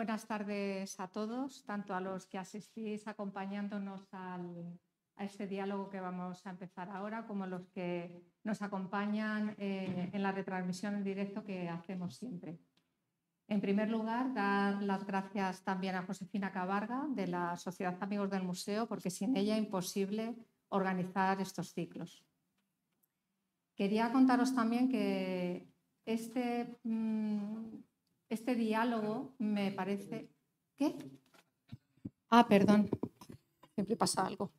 Buenas tardes a todos, tanto a los que asistís acompañándonos a este diálogo que vamos a empezar ahora, como a los que nos acompañan eh, en la retransmisión en directo que hacemos siempre. En primer lugar, dar las gracias también a Josefina Cabarga de la Sociedad Amigos del Museo, porque sin ella imposible organizar estos ciclos. Quería contaros también que este mm, este diálogo me parece... ¿Qué? Ah, perdón. Siempre pasa algo.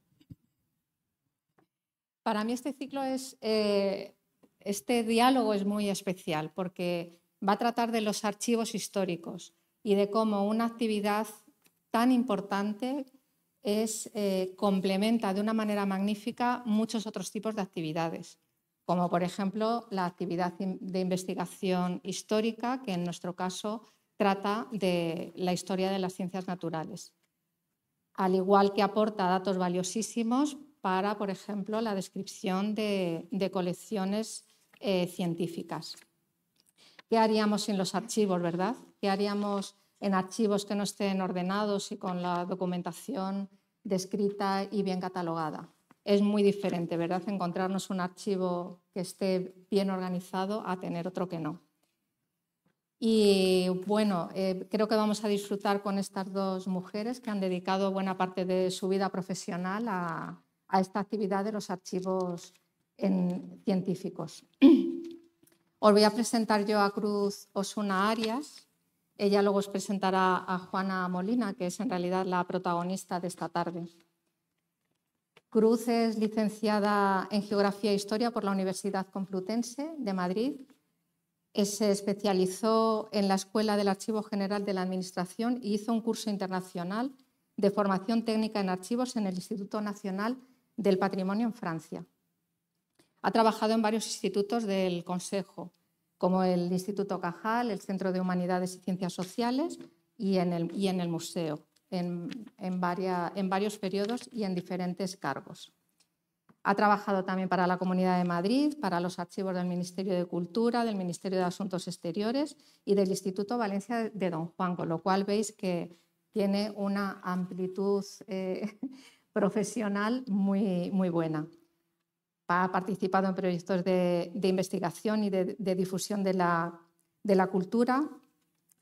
Para mí este ciclo es... Eh, este diálogo es muy especial porque va a tratar de los archivos históricos y de cómo una actividad tan importante es, eh, complementa de una manera magnífica muchos otros tipos de actividades como por ejemplo la actividad de investigación histórica, que en nuestro caso trata de la historia de las ciencias naturales, al igual que aporta datos valiosísimos para, por ejemplo, la descripción de, colecciones eh, científicas. ¿Qué haríamos sin los archivos, verdad? ¿Qué haríamos en archivos que no estén ordenados y con la documentación descrita y bien catalogada? es muy diferente, ¿verdad? Encontrarnos un archivo que esté bien organizado a tener otro que no. Y bueno, eh, creo que vamos a disfrutar con estas dos mujeres que han dedicado buena parte de su vida profesional a, esta actividad de los archivos científicos. Os voy a presentar yo a Cruz Osuna Arias. Ella luego os presentará a Juana Molina, que es en realidad la protagonista de esta tarde. Cruz es licenciada en Geografía e Historia por la Universidad Complutense de Madrid. Eh, se especializó en la Escuela del Archivo General de la Administración y hizo un curso internacional de formación técnica en archivos en el Instituto Nacional del Patrimonio en Francia. Ha trabajado en varios institutos del Consejo, como el Instituto Cajal, el Centro de Humanidades y Ciencias Sociales y en el, y en el Museo en, en varios periodos y en diferentes cargos. Ha trabajado también para la Comunidad de Madrid, para los archivos del Ministerio de Cultura, del Ministerio de Asuntos Exteriores y del Instituto Valencia de Don Juan, con lo cual veis que tiene una amplitud eh, profesional muy, muy buena. Ha participado en proyectos de, investigación y de, de difusión de la, de la cultura,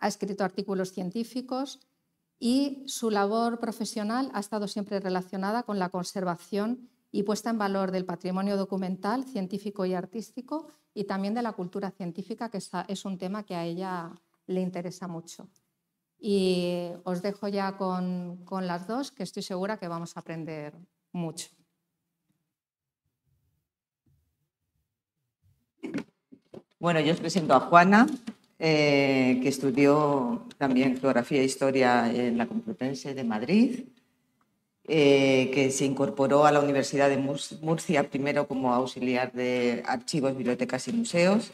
ha escrito artículos científicos, y su labor profesional ha estado siempre relacionada con la conservación y puesta en valor del patrimonio documental, científico y artístico y también de la cultura científica, que es un tema que a ella le interesa mucho. Y os dejo ya con, con las dos, que estoy segura que vamos a aprender mucho. Bueno, yo os presento a Juana, eh, que estudió también geografía e historia en la Complutense de Madrid, eh, que se incorporó a la Universidad de Murcia primero como auxiliar de archivos, bibliotecas y museos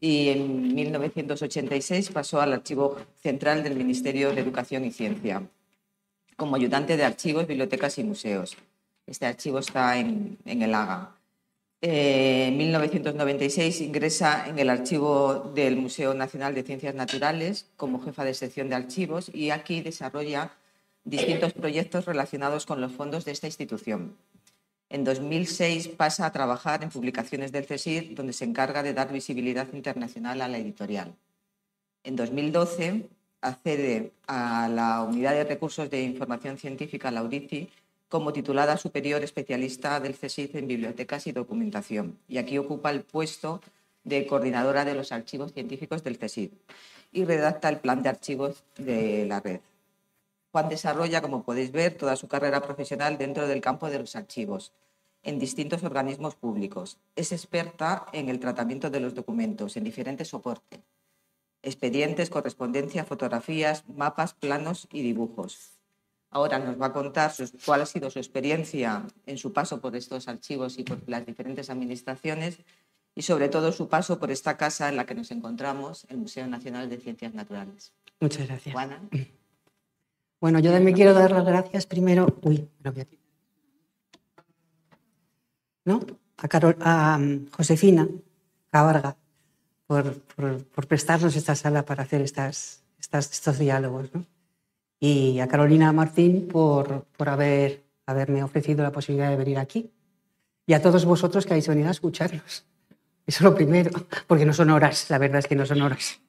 y en 1986 pasó al Archivo Central del Ministerio de Educación y Ciencia como ayudante de archivos, bibliotecas y museos. Este archivo está en, en el AGA. Eh, en 1996 ingresa en el archivo del Museo Nacional de Ciencias Naturales como jefa de sección de archivos y aquí desarrolla distintos proyectos relacionados con los fondos de esta institución. En 2006 pasa a trabajar en publicaciones del CESIR, donde se encarga de dar visibilidad internacional a la editorial. En 2012 accede a la Unidad de Recursos de Información Científica, la UDICI, como titulada superior especialista del CSIC en bibliotecas y documentación. Y aquí ocupa el puesto de coordinadora de los archivos científicos del CSIC y redacta el plan de archivos de la red. Juan desarrolla, como podéis ver, toda su carrera profesional dentro del campo de los archivos, en distintos organismos públicos. Es experta en el tratamiento de los documentos en diferentes soportes, expedientes, correspondencia, fotografías, mapas, planos y dibujos. Ahora nos va a contar cuál ha sido su experiencia en su paso por estos archivos y por las diferentes administraciones y sobre todo su paso por esta casa en la que nos encontramos, el Museo Nacional de Ciencias Naturales. Muchas gracias. Bueno, yo también quiero dar las gracias primero. a ¿No? A, mm, Josefina Cabarga por, prestarnos esta sala para hacer estos diálogos. ¿no? y a Carolina Martín por, por haber, haberme ofrecido la posibilidad de venir aquí. Y a todos vosotros que habéis venido a escucharlos. Eso es lo primero, porque no son horas, la verdad es que no son horas.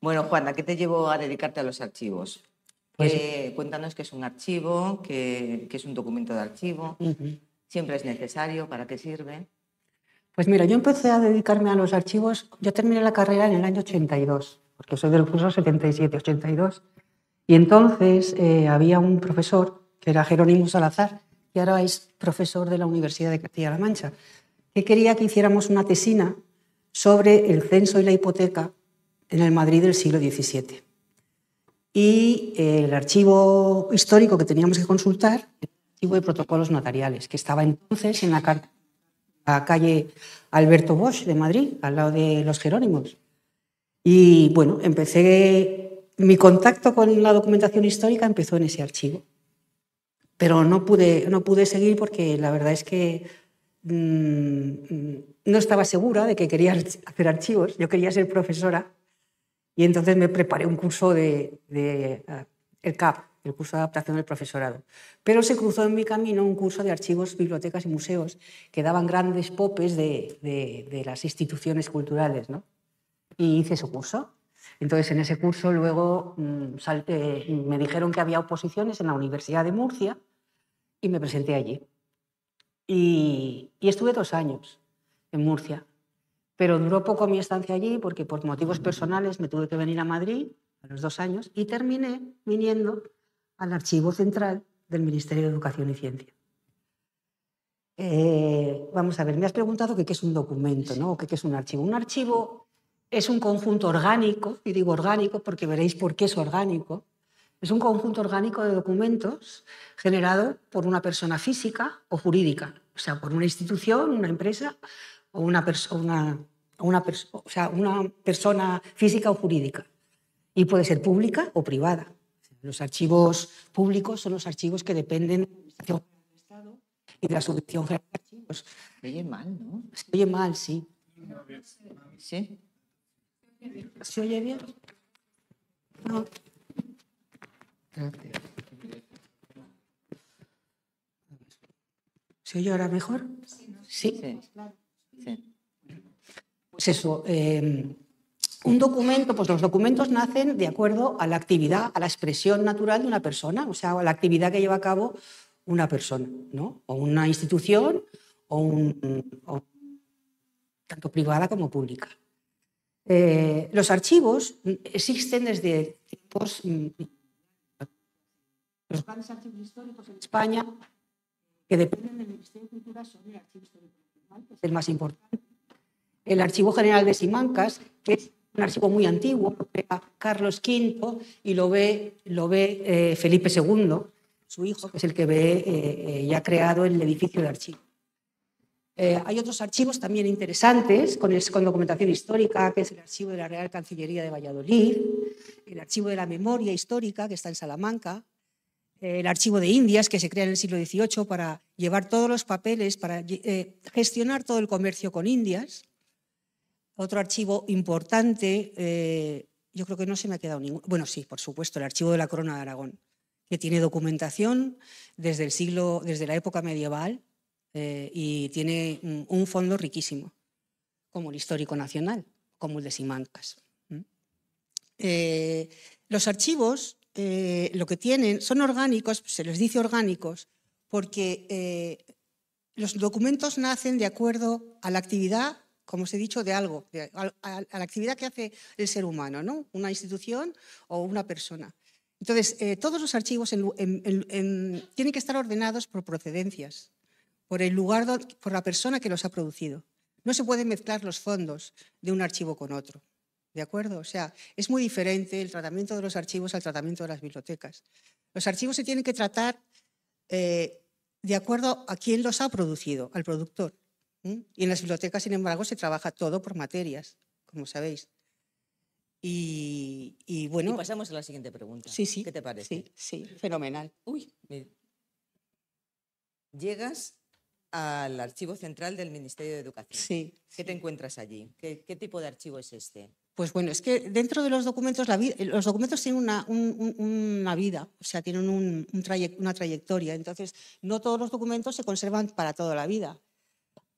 Bueno, Juana, ¿qué te llevó a dedicarte a los archivos? Pues, cuéntanos qué es un archivo, qué, es un documento de archivo. ¿Siempre es necesario? ¿Para qué sirve? Pues mira, yo empecé a dedicarme a los archivos, yo terminé la carrera en el año 82, porque soy del curso 77-82, y entonces eh, había un profesor, que era Jerónimo Salazar, que ahora es profesor de la Universidad de Castilla-La Mancha, que quería que hiciéramos una tesina sobre el censo y la hipoteca en el Madrid del siglo XVII. Y el archivo histórico que teníamos que consultar, el archivo de protocolos notariales, que estaba entonces en la calle Alberto Bosch de Madrid, al lado de los Jerónimos. Y bueno, empecé mi contacto con la documentación histórica empezó en ese archivo. Pero no pude, no pude seguir porque la verdad es que mm, no estaba segura de que quería hacer archivos. Yo quería ser profesora y entonces me preparé un curso de, eh, el CAP, el curso de adaptación del profesorado. Pero se cruzó en mi camino un curso de archivos, bibliotecas y museos que daban grandes popes de, las instituciones culturales. ¿no? Y hice su curso entonces, en ese curso luego mm, me dijeron que había oposiciones en la Universidad de Murcia y me presenté allí. Y, estuve dos años en Murcia, pero duró poco mi estancia allí porque por motivos personales me tuve que venir a Madrid a los dos años y terminé viniendo al Archivo Central del Ministerio de Educación y Ciencia. Eh, vamos a ver, me has preguntado qué es un documento, ¿no? qué es un archivo. Un archivo es un conjunto orgánico, y digo orgánico porque veréis por qué es orgánico, es un conjunto orgánico de documentos generado por una persona física o jurídica, o sea, por una institución, una empresa o una, persona, o una persona física o jurídica. Y puede ser pública o privada. Los archivos públicos son los archivos que dependen de la Administración del Estado y de la Subvención General de Archivos. Se oye mal, ¿no? Se oye mal, sí. ¿Sí? ¿Se oye bien? No. ¿Se oye ahora mejor? Sí. Pues eso. Em, un documento, pues los documentos nacen de acuerdo a la actividad, a la expresión natural de una persona, o sea, a la actividad que lleva a cabo una persona, ¿no? O una institución o, un, tanto privada como pública. Eh, los archivos existen desde tiempos... Mm, mm, los grandes archivos históricos en España, que dependen del Ministerio de Cultura, son el Archivo Histórico Nacional, que es el más importante. El Archivo General de Simancas, que es un archivo muy antiguo, lo crea Carlos V y lo ve, lo ve eh, Felipe II, su hijo, que es el que ve eh, eh ya creado el edificio de archivo. Eh, hay otros archivos también interesantes con, documentación histórica, que es el archivo de la Real Cancillería de Valladolid, el archivo de la memoria histórica, que está en Salamanca, eh, el archivo de Indias, que se crea en el siglo XVIII para llevar todos los papeles, para eh, gestionar todo el comercio con Indias. Otro archivo importante, yo creo que no se me ha quedado ninguno. Bueno, sí, por supuesto, el archivo de la Corona de Aragón, que tiene documentación desde, el siglo, desde la época medieval eh, y tiene mm, un fondo riquísimo, como el histórico nacional, como el de Simancas. Eh, los archivos eh, lo que tienen son orgánicos, se les dice orgánicos, porque los documentos nacen de acuerdo a la actividad, como os he dicho, de algo, a, la actividad que hace el ser humano, ¿no? una institución o una persona. Entonces, todos los archivos tienen que estar ordenados por procedencias, por el lugar, por la persona que los ha producido. No se pueden mezclar los fondos de un archivo con otro. ¿De acuerdo? O sea, es muy diferente el tratamiento de los archivos al tratamiento de las bibliotecas. Los archivos se tienen que tratar eh, de acuerdo a quién los ha producido, al productor. Y en las bibliotecas, sin embargo, se trabaja todo por materias, como sabéis. Y, bueno. Y pasamos a la siguiente pregunta. Sí, sí. ¿Qué te parece? Sí, fenomenal. Uy, llegas al Archivo Central del Ministerio de Educación. Sí. ¿Qué te encuentras allí? ¿Qué, tipo de archivo es este? Pues bueno, es que dentro de los documentos, la eh, los documentos tienen una, vida, o sea, tienen una trayectoria. Entonces, no todos los documentos se conservan para toda la vida.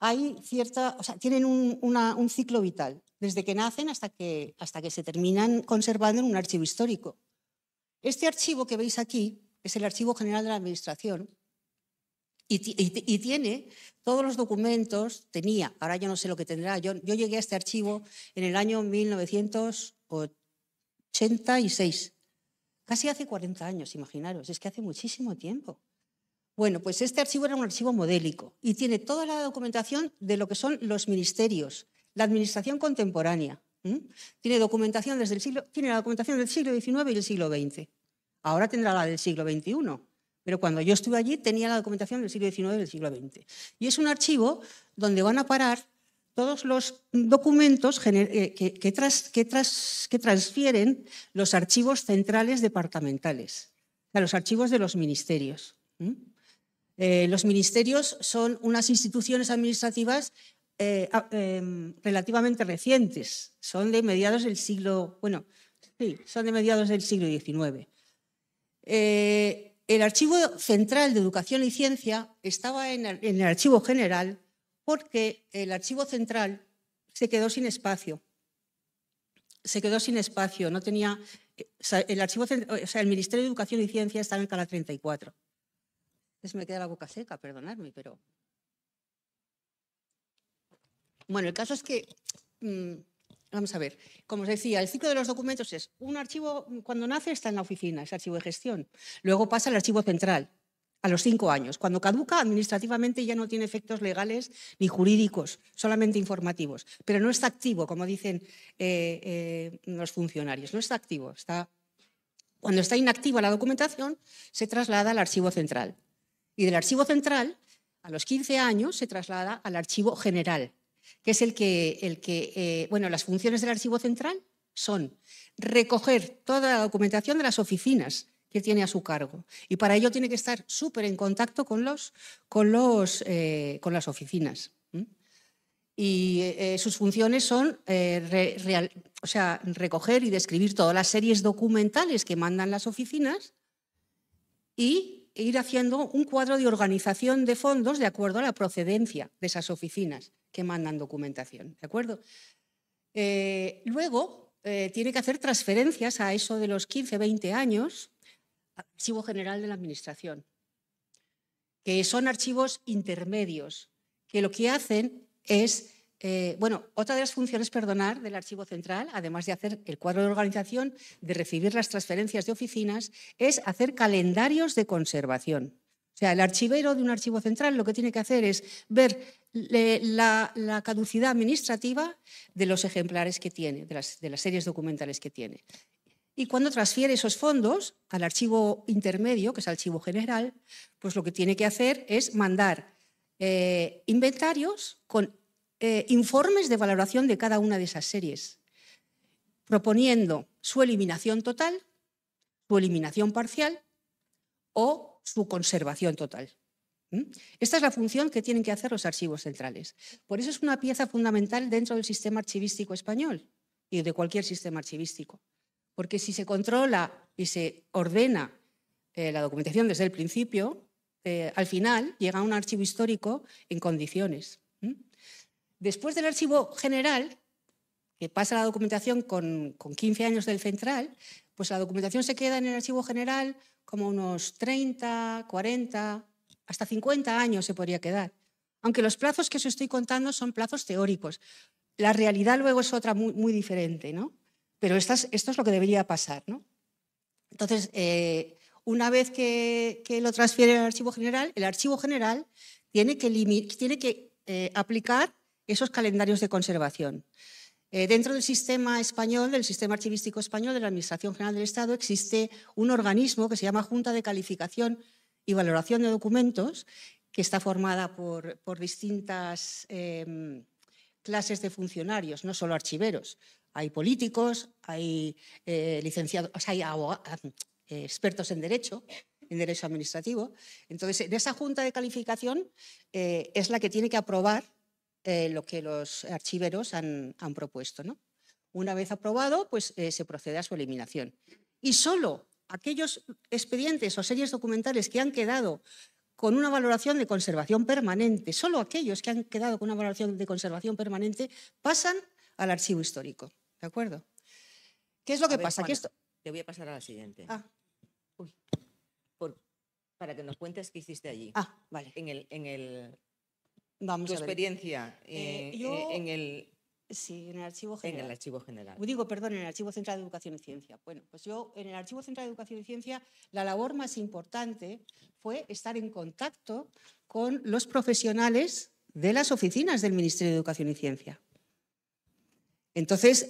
Hay cierta, o sea, tienen un, ciclo vital, desde que nacen hasta que, hasta que se terminan conservando en un archivo histórico. Este archivo que veis aquí es el Archivo General de la Administración, y, tiene todos los documentos, tenía, ahora yo no sé lo que tendrá, yo, yo llegué a este archivo en el año 1986, casi hace 40 años, imaginaros, es que hace muchísimo tiempo. Bueno, pues este archivo era un archivo modélico y tiene toda la documentación de lo que son los ministerios, la administración contemporánea. Tiene documentación desde el siglo, tiene la documentación del siglo XIX y el siglo XX. Ahora tendrá la del siglo XXI. Pero cuando yo estuve allí tenía la documentación del siglo XIX y del siglo XX. Y es un archivo donde van a parar todos los documentos eh, que, que, transfieren los archivos centrales departamentales, a los archivos de los ministerios. Eh, los ministerios son unas instituciones administrativas eh, em, relativamente recientes, son de mediados del siglo, bueno, sí, son de mediados del siglo XIX. El Archivo Central de Educación y Ciencia estaba en el, Archivo General porque el Archivo Central se quedó sin espacio. Se quedó sin espacio, no tenía. el, archivo, sea, el Ministerio de Educación y Ciencia estaba en Cala 34. me queda la boca seca, perdonadme, pero. Bueno, el caso es que mm, Vamos a ver, como os decía, el ciclo de los documentos es un archivo, cuando nace está en la oficina, es archivo de gestión. Luego pasa al archivo central, a los cinco años. Cuando caduca, administrativamente ya no tiene efectos legales ni jurídicos, solamente informativos. Pero no está activo, como dicen eh, eh, los funcionarios, no está activo. Está... Cuando está inactiva la documentación, se traslada al archivo central. Y del archivo central, a los 15 años, se traslada al archivo general, que es el que, el que eh, bueno, las funciones del Archivo Central son recoger toda la documentación de las oficinas que tiene a su cargo. Y para ello tiene que estar súper en contacto con, los, con, los, eh, con las oficinas. Y eh, sus funciones son o sea, recoger y describir todas las series documentales que mandan las oficinas y e ir haciendo un cuadro de organización de fondos de acuerdo a la procedencia de esas oficinas que mandan documentación. ¿De acuerdo? Eh, luego, eh, tiene que hacer transferencias a eso de los 15, 20 años Archivo General de la Administración, que son archivos intermedios, que lo que hacen es eh, bueno, otra de las funciones, perdonar, del Archivo Central, además de hacer el cuadro de organización, de recibir las transferencias de oficinas, es hacer calendarios de conservación. O sea, el archivero de un archivo central lo que tiene que hacer es ver la, caducidad administrativa de los ejemplares que tiene, de las, series documentales que tiene. Y cuando transfiere esos fondos al archivo intermedio, que es el archivo general, pues lo que tiene que hacer es mandar eh, inventarios con eh, informes de valoración de cada una de esas series, proponiendo su eliminación total, su eliminación parcial o su conservación total. Esta es la función que tienen que hacer los archivos centrales. Por eso es una pieza fundamental dentro del sistema archivístico español y de cualquier sistema archivístico. Porque si se controla y se ordena eh, la documentación desde el principio, eh, al final llega a un archivo histórico en condiciones. Después del archivo general, que pasa la documentación con, 15 años del central, pues la documentación se queda en el archivo general como unos 30, 40, hasta 50 años se podría quedar. Aunque los plazos que os estoy contando son plazos teóricos. La realidad luego es otra muy, diferente, ¿no? Pero esto es lo que debería pasar, ¿no? Entonces, eh, una vez que, lo transfiere al archivo general, el archivo general tiene que, eh, aplicar esos calendarios de conservación. Eh, dentro del sistema español, del sistema archivístico español de la Administración General del Estado, existe un organismo que se llama Junta de Calificación y Valoración de Documentos, que está formada por, distintas em, clases de funcionarios, no solo archiveros. Hay políticos, hay eh, licenciados, hay expertos en derecho, en derecho administrativo. Entonces, en esa junta de calificación eh, es la que tiene que aprobar eh, lo que los archiveros han, propuesto. ¿no? Una vez aprobado, pues eh, se procede a su eliminación. Y solo aquellos expedientes o series documentales que han quedado con una valoración de conservación permanente, solo aquellos que han quedado con una valoración de conservación permanente pasan al archivo histórico. ¿De acuerdo? ¿Qué es lo que pasa? esto... Te voy a pasar a la siguiente. Ah. Uy. para que nos cuentes qué hiciste allí. Ah, vale. En el, en el tu experiencia eh, eh, eh, en el... el Archivo General. En el Archivo General. Digo, perdón, en el Archivo Central de Educación y Ciencia. Bueno, pues yo en el Archivo Central de Educación y Ciencia la labor más importante fue estar en contacto con los profesionales de las oficinas del Ministerio de Educación y Ciencia. Entonces,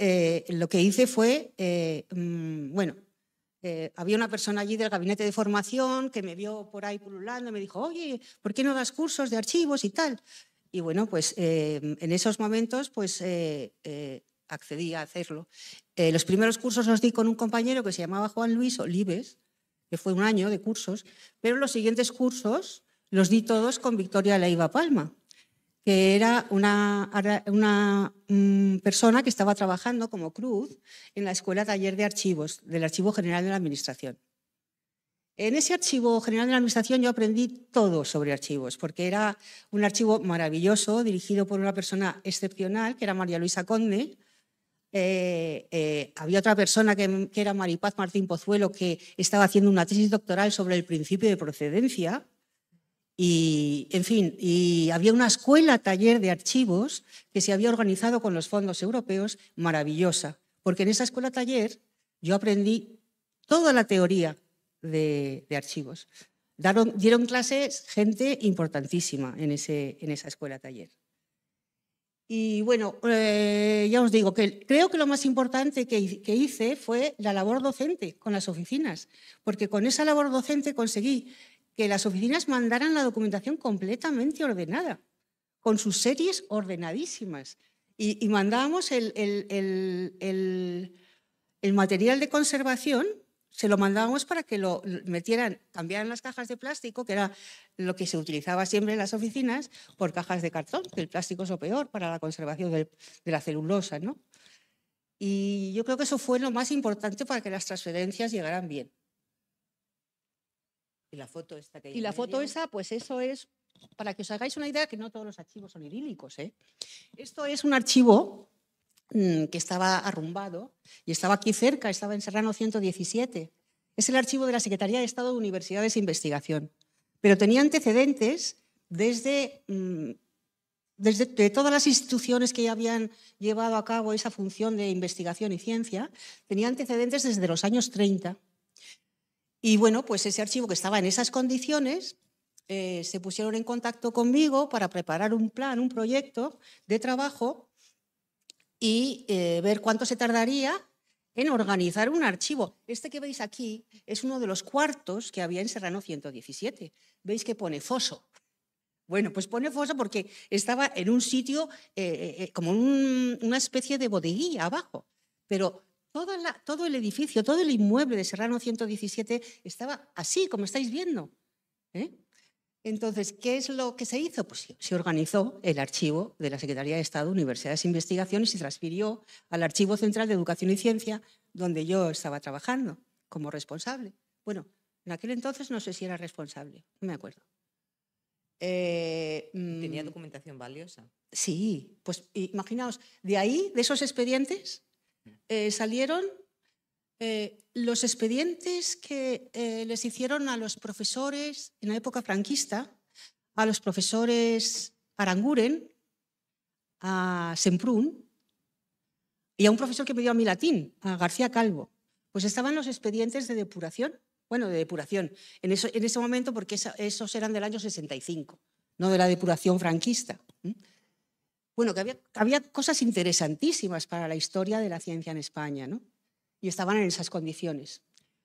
lo que hice fue, mm, bueno, eh, había una persona allí del gabinete de formación que me vio por ahí pululando y me dijo, oye, ¿por qué no das cursos de archivos y tal? Y bueno, pues eh, en esos momentos pues eh, accedí a hacerlo. los primeros cursos los di con un compañero que se llamaba Juan Luis Olives, que fue un año de cursos, pero los siguientes cursos los di todos con Victoria Leiva Palma que era una, mm, persona que estaba trabajando como cruz en la Escuela Taller de Archivos del Archivo General de la Administración. En ese Archivo General de la Administración yo aprendí todo sobre archivos, porque era un archivo maravilloso, dirigido por una persona excepcional, que era María Luisa Conde, eh, eh, había otra persona que, que, era Maripaz Martín Pozuelo que estaba haciendo una tesis doctoral sobre el principio de procedencia y, en fin, y había una escuela, taller de archivos que se había organizado con los fondos europeos, maravillosa, porque en esa escuela, taller, yo aprendí toda la teoría de, archivos. dieron clases gente importantísima en, esa escuela, taller. Y bueno, eh, ya os digo que creo que lo más importante que, hice fue la labor docente con las oficinas, porque con esa labor docente conseguí que las oficinas mandaran la documentación completamente ordenada, con sus series ordenadísimas. Y, mandábamos el, material de conservación, se lo mandábamos para que lo metieran, cambiaran las cajas de plástico, que era lo que se utilizaba siempre en las oficinas, por cajas de cartón, que el plástico es lo peor para la conservación de, de la celulosa, ¿no? Y yo creo que eso fue lo más importante para que las transferencias llegaran bien. Y la foto esta Y la foto esa, pues eso es, para que os hagáis una idea, que no todos los archivos son idílicos. ¿eh? Esto es un archivo mm, que estaba arrumbado y estaba aquí cerca, estaba en Serrano 117. Es el archivo de la Secretaría de Estado de Universidades e Investigación. Pero tenía antecedentes desde, mm, desde todas las instituciones que ya habían llevado a cabo esa función de investigación y ciencia, tenía antecedentes desde los años 30 y bueno, pues ese archivo que estaba en esas condiciones, eh, se pusieron en contacto conmigo para preparar un plan, un proyecto de trabajo y eh, ver cuánto se tardaría en organizar un archivo. Este que veis aquí es uno de los cuartos que había en Serrano 117. Veis que pone foso. Bueno, pues pone foso porque estaba en un sitio eh, como una especie de bodeguilla abajo. Pero todo el edificio, todo el inmueble de Serrano 117 estaba así, como estáis viendo. ¿eh? Entonces, ¿qué es lo que se hizo? Pues se organizó el archivo de la Secretaría de Estado, Universidades e Investigaciones y se transfirió al Archivo Central de Educación y Ciencia, donde yo estaba trabajando como responsable. Bueno, en aquel entonces no sé si era responsable, no me acuerdo. Eh, ¿Tenía mm, documentación valiosa? Sí, pues imaginaos, de ahí, de esos expedientes, eh, salieron eh, los expedientes que eh, les hicieron a los profesores en la época franquista, a los profesores Aranguren, a Semprún y a un profesor que me dio a mi latín, a García Calvo. Pues estaban los expedientes de depuración, bueno, de depuración, en, ese momento porque esos eran del año 65, no de la depuración franquista bueno, que había, cosas interesantísimas para la historia de la ciencia en España, ¿no? Y estaban en esas condiciones.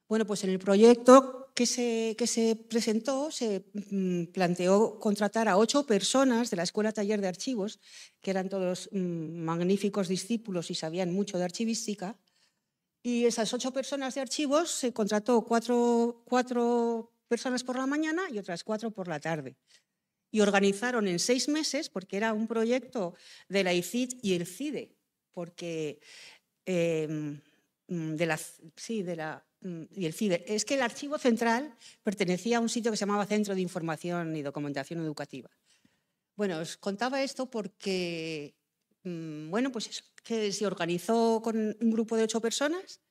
Bueno, pues en el proyecto que se, que se presentó se mm, planteó contratar a ocho personas de la Escuela Taller de Archivos, que eran todos mm, magníficos discípulos y sabían mucho de archivística. Y esas ocho personas de archivos se contrató cuatro personas por la mañana y otras cuatro por la tarde y organizaron en seis meses, porque era un proyecto de la ICID y el CIDE, porque em, mm, de la, sí, de la, mm, y el CIDE. Es que el archivo central pertenecía a un sitio que se llamaba Centro de Información y Documentación Educativa. Bueno, os contaba esto porque, mm, bueno, pues eso, que se organizó con un grupo de ocho personas,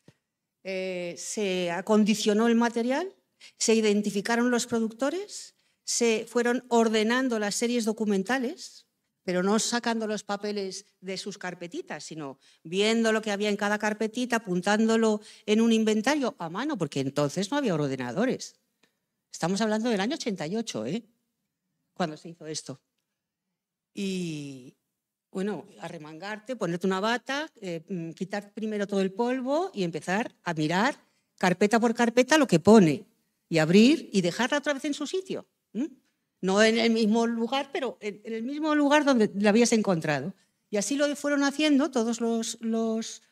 eh, se acondicionó el material, se identificaron los productores se fueron ordenando las series documentales, pero no sacando los papeles de sus carpetitas, sino viendo lo que había en cada carpetita, apuntándolo en un inventario a mano, porque entonces no había ordenadores. Estamos hablando del año 88, ¿eh? Cuando se hizo esto. Y, bueno, arremangarte, ponerte una bata, eh, mm, quitar primero todo el polvo y empezar a mirar carpeta por carpeta lo que pone y abrir y dejarla otra vez en su sitio. ¿Mm? No en el mismo lugar, pero en, el mismo lugar donde la habías encontrado. Y así lo fueron haciendo todos los, los,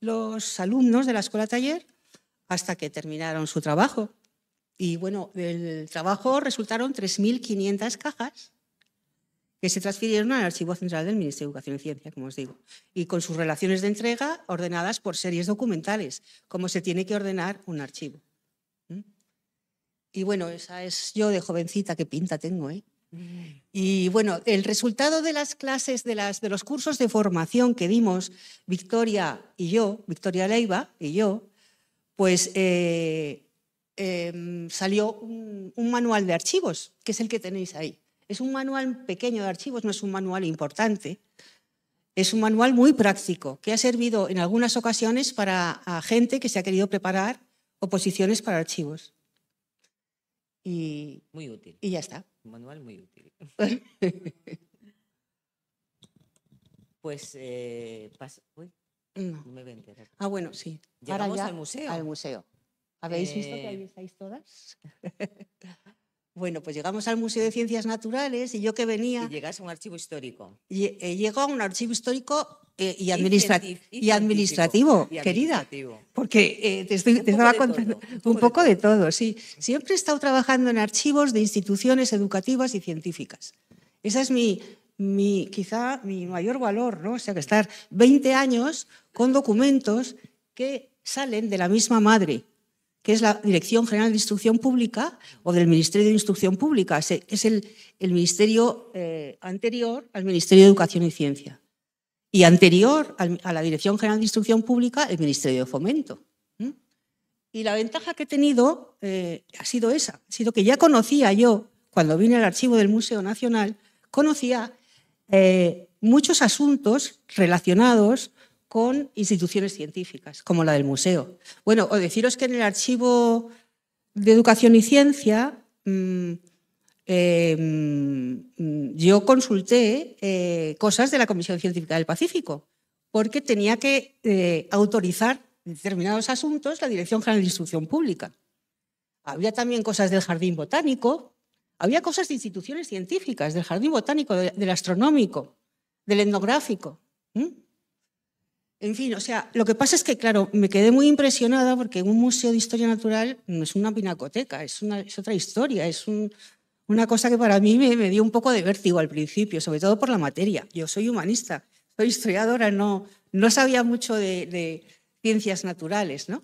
los alumnos de la escuela taller hasta que terminaron su trabajo. Y bueno, del trabajo resultaron 3.500 cajas que se transfirieron al Archivo Central del Ministerio de Educación y Ciencia, como os digo, y con sus relaciones de entrega ordenadas por series documentales, como se tiene que ordenar un archivo. Y bueno, esa es yo de jovencita, qué pinta tengo, ¿eh? Mm. Y bueno, el resultado de las clases, de, las, de los cursos de formación que dimos Victoria y yo, Victoria Leiva y yo, pues eh, em, salió un, manual de archivos, que es el que tenéis ahí. Es un manual pequeño de archivos, no es un manual importante, es un manual muy práctico que ha servido en algunas ocasiones para gente que se ha querido preparar oposiciones para archivos. Y, muy útil. Y ya está. Un manual muy útil. pues eh, Uy, no. me voy a enterar. Ah, bueno, sí. Llegamos al museo. Al museo. ¿Habéis visto que eh, ahí estáis todas? Bueno, pues llegamos al Museo de Ciencias Naturales y yo que venía... Y llegas a un archivo histórico. Y, eh, llego a un archivo histórico eh, y, administrativo, y, administrativo, querida. Porque eh, te, estaba contando un, poco, de, todo. sí. Siempre he estado trabajando en archivos de instituciones educativas y científicas. Esa es mi, mi, quizá mi mayor valor, ¿no? O sea, que estar 20 años con documentos que salen de la misma madre, que es la Dirección General de Instrucción Pública o del Ministerio de Instrucción Pública, que es el, ministerio eh, anterior al Ministerio de Educación y Ciencia. Y anterior a la Dirección General de Instrucción Pública, el Ministerio de Fomento. Y la ventaja que he tenido eh, ha sido esa, ha sido que ya conocía yo, cuando vine al archivo del Museo Nacional, conocía eh, muchos asuntos relacionados con instituciones científicas, como la del museo. Bueno, o deciros que en el archivo de educación y ciencia mm, em, yo consulté eh, cosas de la Comisión Científica del Pacífico, porque tenía que eh, autorizar determinados asuntos la Dirección General de Instrucción Pública. Había también cosas del Jardín Botánico, había cosas de instituciones científicas, del Jardín Botánico, del Astronómico, del Etnográfico. En fin, o sea, lo que pasa es que, claro, me quedé muy impresionada porque un museo de historia natural no es una pinacoteca, es, una, es otra historia, es un, una cosa que para mí me, dio un poco de vértigo al principio, sobre todo por la materia. Yo soy humanista, soy historiadora, no, no sabía mucho de, ciencias naturales, ¿no?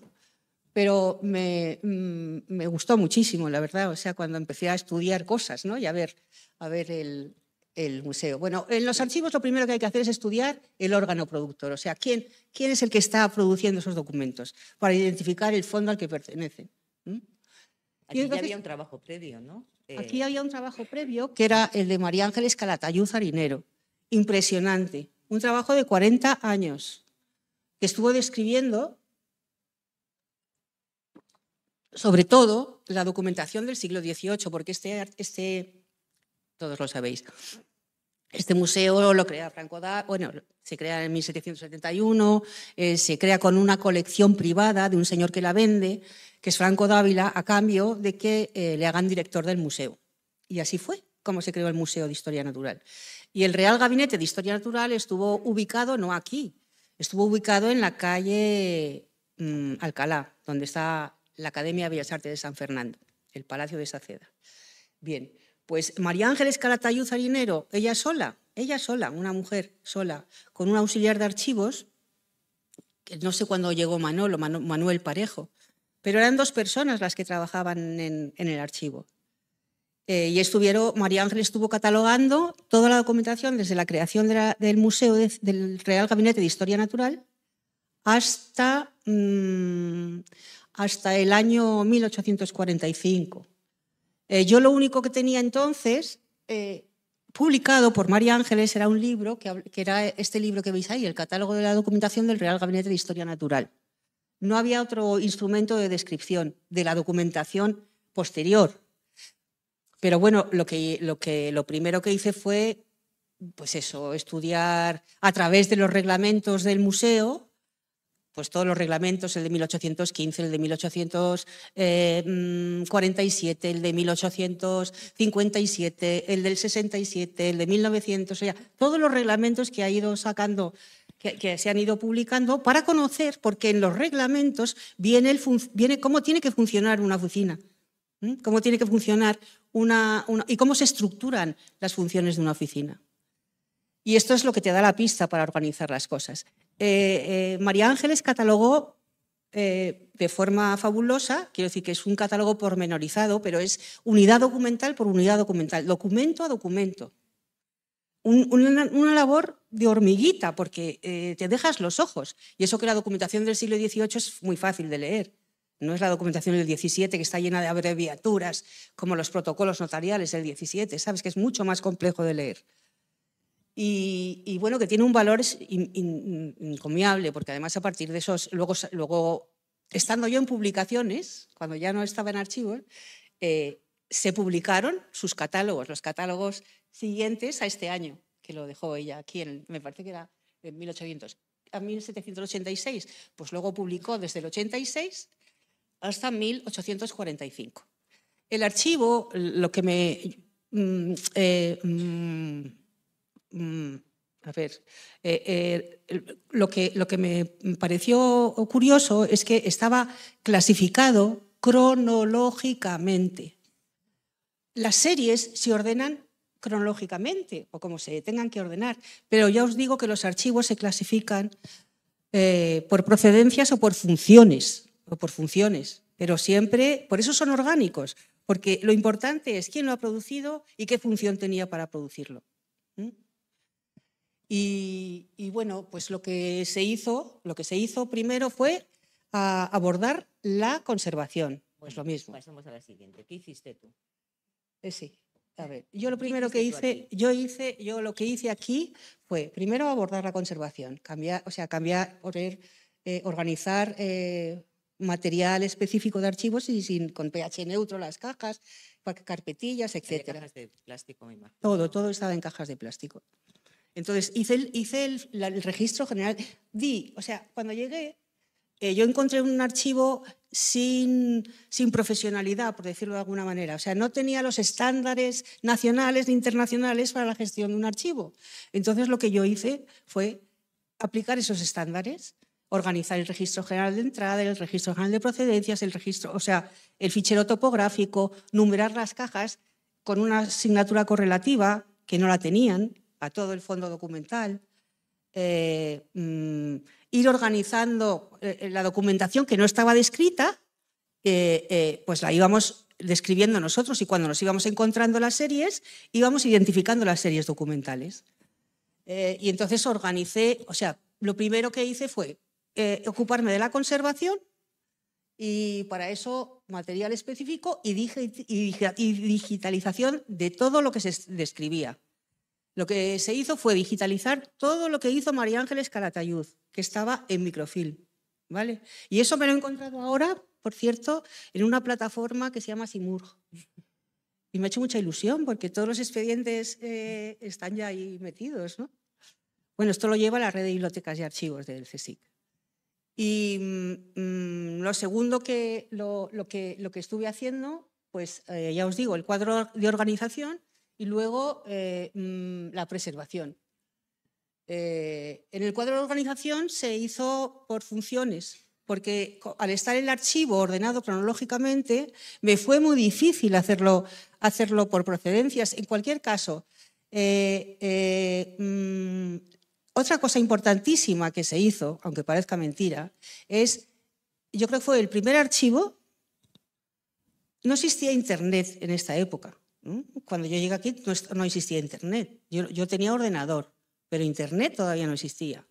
Pero me, mm, me, gustó muchísimo, la verdad, o sea, cuando empecé a estudiar cosas, ¿no? Y a ver, a ver el, el museo. Bueno, en los archivos lo primero que hay que hacer es estudiar el órgano productor, o sea, quién, quién es el que está produciendo esos documentos para identificar el fondo al que pertenece. ¿Mm? Aquí había un trabajo previo, ¿no? Aquí eh, había un trabajo previo que era el de María Ángeles Calatayud Harinero. Impresionante. Un trabajo de 40 años que estuvo describiendo sobre todo la documentación del siglo XVIII, porque este, este todos lo sabéis. Este museo lo crea Franco bueno, se crea en 1771, eh, se crea con una colección privada de un señor que la vende, que es Franco Dávila, a cambio de que eh, le hagan director del museo. Y así fue como se creó el Museo de Historia Natural. Y el Real Gabinete de Historia Natural estuvo ubicado, no aquí, estuvo ubicado en la calle mm, Alcalá, donde está la Academia de Bellas Artes de San Fernando, el Palacio de Saceda. Bien, pues María Ángeles Calatayud Harinero, ella sola, ella sola, una mujer sola, con un auxiliar de archivos, que no sé cuándo llegó Manolo, Manuel Parejo, pero eran dos personas las que trabajaban en, el archivo. Eh, y estuvieron, María Ángel estuvo catalogando toda la documentación desde la creación del Museo del Real Gabinete de Historia Natural hasta, mm, hasta el año 1845. Eh, yo lo único que tenía entonces eh, publicado por María Ángeles era un libro, que, era este libro que veis ahí, el catálogo de la documentación del Real Gabinete de Historia Natural. No había otro instrumento de descripción de la documentación posterior. Pero bueno, lo, lo, que, lo primero que hice fue, pues eso, estudiar a través de los reglamentos del museo, pues todos los reglamentos, el de 1815, el de 1847, eh, mm, el de 1857, el del 67, el de 1900, o sea, todos los reglamentos que ha ido sacando que, se han ido publicando para conocer, porque en los reglamentos viene, cómo tiene que funcionar una oficina, cómo tiene que funcionar una, y cómo se estructuran las funciones de una oficina. Y esto es lo que te da la pista para organizar las cosas. Eh, eh, María Ángeles catalogó eh, de forma fabulosa, quiero decir que es un catálogo pormenorizado, pero es unidad documental por unidad documental, documento a documento. una, una, labor de hormiguita, porque te dejas los ojos. Y eso que la documentación del siglo XVIII es muy fácil de leer. No es la documentación del XVII que está llena de abreviaturas, como los protocolos notariales del XVII, sabes que es mucho más complejo de leer y, bueno, que tiene un valor in, incomiable, porque además a partir de esos, luego, luego estando yo en publicaciones, cuando ya no estaba en archivos, eh, se publicaron sus catálogos, los catálogos siguientes a este año, que lo dejó ella aquí, me parece que era en 1800, a 1786, pues luego publicó desde el 86 hasta 1845. El archivo, lo que me... Mm, eh, mm, Mm, a ver, eh, eh, lo, que, lo que me pareció curioso es que estaba clasificado cronológicamente. Las series se ordenan cronológicamente o como se tengan que ordenar, pero ya os digo que los archivos se clasifican eh, por procedencias o por funciones, o por funciones, pero siempre, por eso son orgánicos, porque lo importante es quién lo ha producido y qué función tenía para producirlo. Y, bueno, pues lo que se hizo, lo que se hizo primero fue ah, abordar la conservación. Pues lo mismo. Pasamos a la siguiente. ¿Qué hiciste tú? Eh, sí. A ver, yo lo primero que hice, yo hice, yo lo que hice aquí fue primero abordar la conservación, cambiar, o sea, cambiar, eh, organizar eh, material específico de archivos y sin, con pH neutro las cajas, carpetillas, etcétera. Cajas de plástico, me Todo, todo estaba en cajas de plástico. Entonces hice el, registro general. Di, o sea, cuando llegué, eh, yo encontré un archivo sin, profesionalidad, por decirlo de alguna manera. O sea, no tenía los estándares nacionales ni internacionales para la gestión de un archivo. Entonces lo que yo hice fue aplicar esos estándares, organizar el registro general de entrada, el registro general de procedencias, el registro, o sea, el fichero topográfico, numerar las cajas con una asignatura correlativa que no la tenían, a todo el fondo documental, eh, mm, ir organizando eh, la documentación que no estaba descrita, eh, pues la íbamos describiendo nosotros y cuando nos íbamos encontrando las series, íbamos identificando las series documentales. y entonces organicé, o sea, lo primero que hice fue ocuparme de la conservación y para eso material específico y digitalización de todo lo que se describía. Lo que se hizo fue digitalizar todo lo que hizo María Ángeles Calatayud, que estaba en microfilm. ¿vale? Y eso me lo he encontrado ahora, por cierto, en una plataforma que se llama Simurg. Y me ha hecho mucha ilusión porque todos los expedientes eh, están ya ahí metidos. Bueno, esto lo lleva la red de bibliotecas y archivos del CSIC. Y mm, mm, lo segundo que lo, que lo que estuve haciendo, pues eh, ya os digo, el cuadro de organización y luego eh, mm, la preservación. Eh, en el cuadro de organización se hizo por funciones, porque al estar el archivo ordenado cronológicamente, me fue muy difícil hacerlo, hacerlo por procedencias. En cualquier caso, eh, mm, otra cosa importantísima que se hizo, aunque parezca mentira, es, yo creo que fue el primer archivo, no existía Internet en esta época. Mm, cuando yo llegué aquí no existía Internet. Yo, tenía ordenador, pero Internet todavía no existía.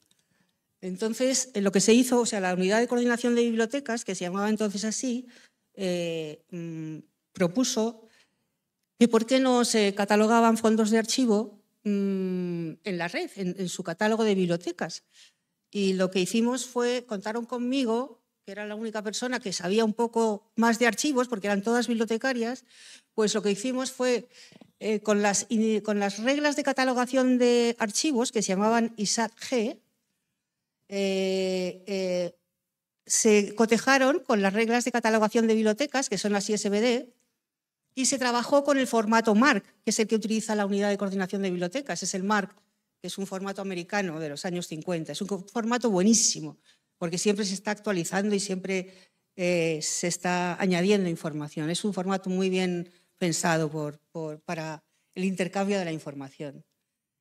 Entonces, eh, lo que se hizo, o sea, la unidad de coordinación de bibliotecas, que se llamaba entonces así, eh, mm, propuso que por qué no se catalogaban fondos de archivo mm, en la red, en, en su catálogo de bibliotecas. Y lo que hicimos fue, contaron conmigo que era la única persona que sabía un poco más de archivos, porque eran todas bibliotecarias, pues lo que hicimos fue, eh, con, las, con las reglas de catalogación de archivos, que se llamaban ISAT-G, eh, eh, se cotejaron con las reglas de catalogación de bibliotecas, que son las ISBD, y se trabajó con el formato MARC, que es el que utiliza la Unidad de Coordinación de Bibliotecas, es el MARC, que es un formato americano de los años 50, es un formato buenísimo, porque siempre se está actualizando y siempre eh, se está añadiendo información. Es un formato muy bien pensado por, para el intercambio de la información.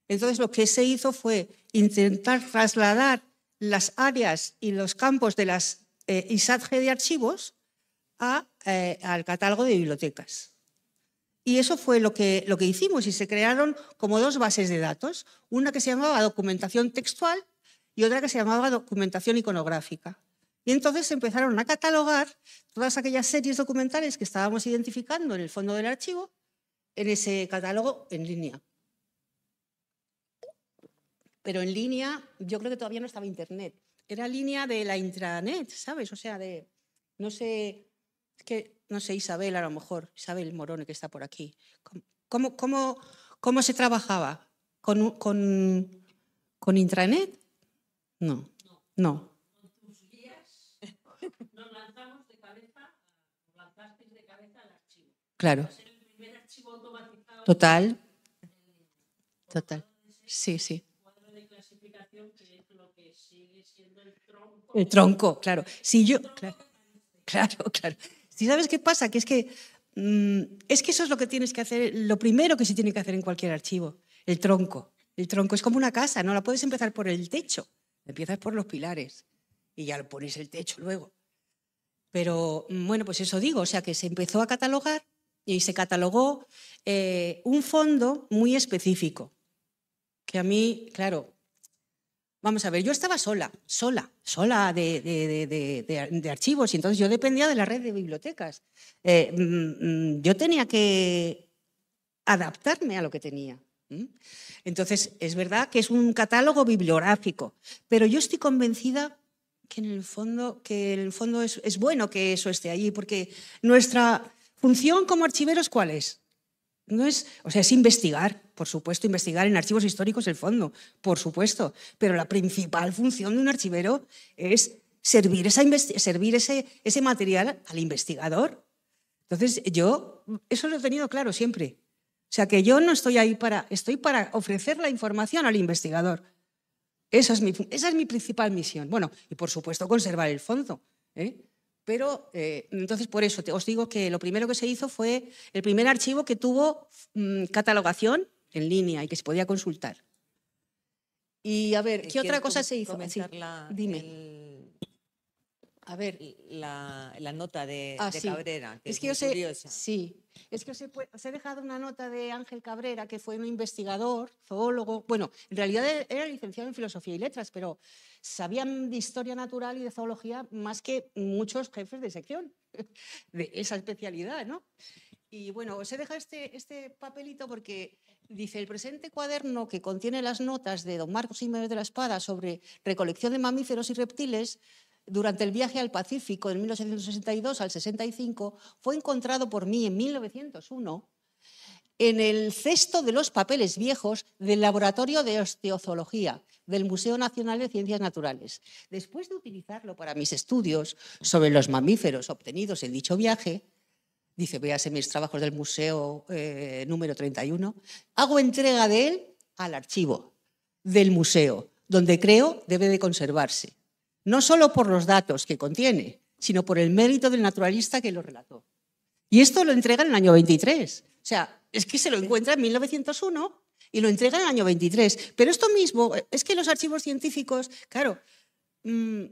Entonces, lo que se hizo fue intentar trasladar las áreas y los campos de las eh, de archivos eh, al catálogo de bibliotecas. Y eso fue lo que, lo que hicimos y se crearon como dos bases de datos, una que se llamaba documentación textual y otra que se llamaba documentación iconográfica. Y entonces empezaron a catalogar todas aquellas series documentales que estábamos identificando en el fondo del archivo en ese catálogo en línea. Pero en línea, yo creo que todavía no estaba Internet. Era línea de la intranet, ¿sabes? O sea, de, no sé, que, no sé, Isabel a lo mejor, Isabel Morone que está por aquí. ¿Cómo, cómo, cómo se trabajaba? ¿Con, con, con intranet? No, no. lanzamos de cabeza, de cabeza al archivo. Claro. Total. Total. Sí, sí. El tronco, claro. Si yo, claro, claro, Si sabes qué pasa, que es que mm, es que eso es lo que tienes que hacer, lo primero que se tiene que hacer en cualquier archivo, el tronco. El tronco es como una casa, no la puedes empezar por el techo. Empiezas por los pilares y ya lo pones el techo luego. Pero mm, bueno, pues eso digo, o sea que se empezó a catalogar y se catalogó eh, un fondo muy específico, que a mí, claro, vamos a ver, yo estaba sola, sola, sola de, archivos, y entonces yo dependía de la red de bibliotecas. Eh, mm, mm, yo tenía que adaptarme a lo que tenía. Entonces, es verdad que es un catálogo bibliográfico, pero yo estoy convencida que en el fondo, que el fondo es, bueno que eso esté allí, porque nuestra función como archiveros, ¿cuál es? No es, o sea, es investigar, por supuesto, investigar en archivos históricos el fondo, por supuesto, pero la principal función de un archivero es servir, esa servir ese material al investigador. Entonces, yo eso lo he tenido claro siempre. O sea que yo no estoy ahí para, estoy para ofrecer la información al investigador. Esa es mi, esa es mi principal misión. Bueno, y por supuesto conservar el fondo. ¿eh? Pero eh, entonces por eso os digo que lo primero que se hizo fue el primer archivo que tuvo mm, catalogación en línea y que se podía consultar. Y a ver, eh, ¿qué otra cosa se hizo? Sí, dime a ver, la, nota de, ah, Cabrera. es, curiosa. sí, es que pues, os he, dejado una nota de Ángel Cabrera, que fue un investigador, zoólogo. Bueno, en realidad e-, era licenciado en filosofía y letras, pero sabían de historia natural y de zoología más que muchos jefes de sección de esa especialidad, ¿no? Y bueno, os he dejado este, este papelito porque dice el presente cuaderno que contiene las notas de don Marcos Jiménez de la Espada sobre recolección de mamíferos y reptiles durante el viaje al Pacífico en 1962 al 65, fue encontrado por mí en 1901 en el cesto de los papeles viejos del Laboratorio de Osteozoología del Museo Nacional de Ciencias Naturales. Después de utilizarlo para mis estudios sobre los mamíferos obtenidos en dicho viaje, dice, véase mis trabajos del museo eh, número 31, hago entrega de él al archivo del museo, donde creo debe de conservarse no solo por los datos que contiene, sino por el mérito del naturalista que lo relató. Y esto lo entrega en el año 23. O sea, es que se lo encuentra en 1901 y lo entrega en el año 23. Pero esto mismo, es que los archivos científicos, claro, mm,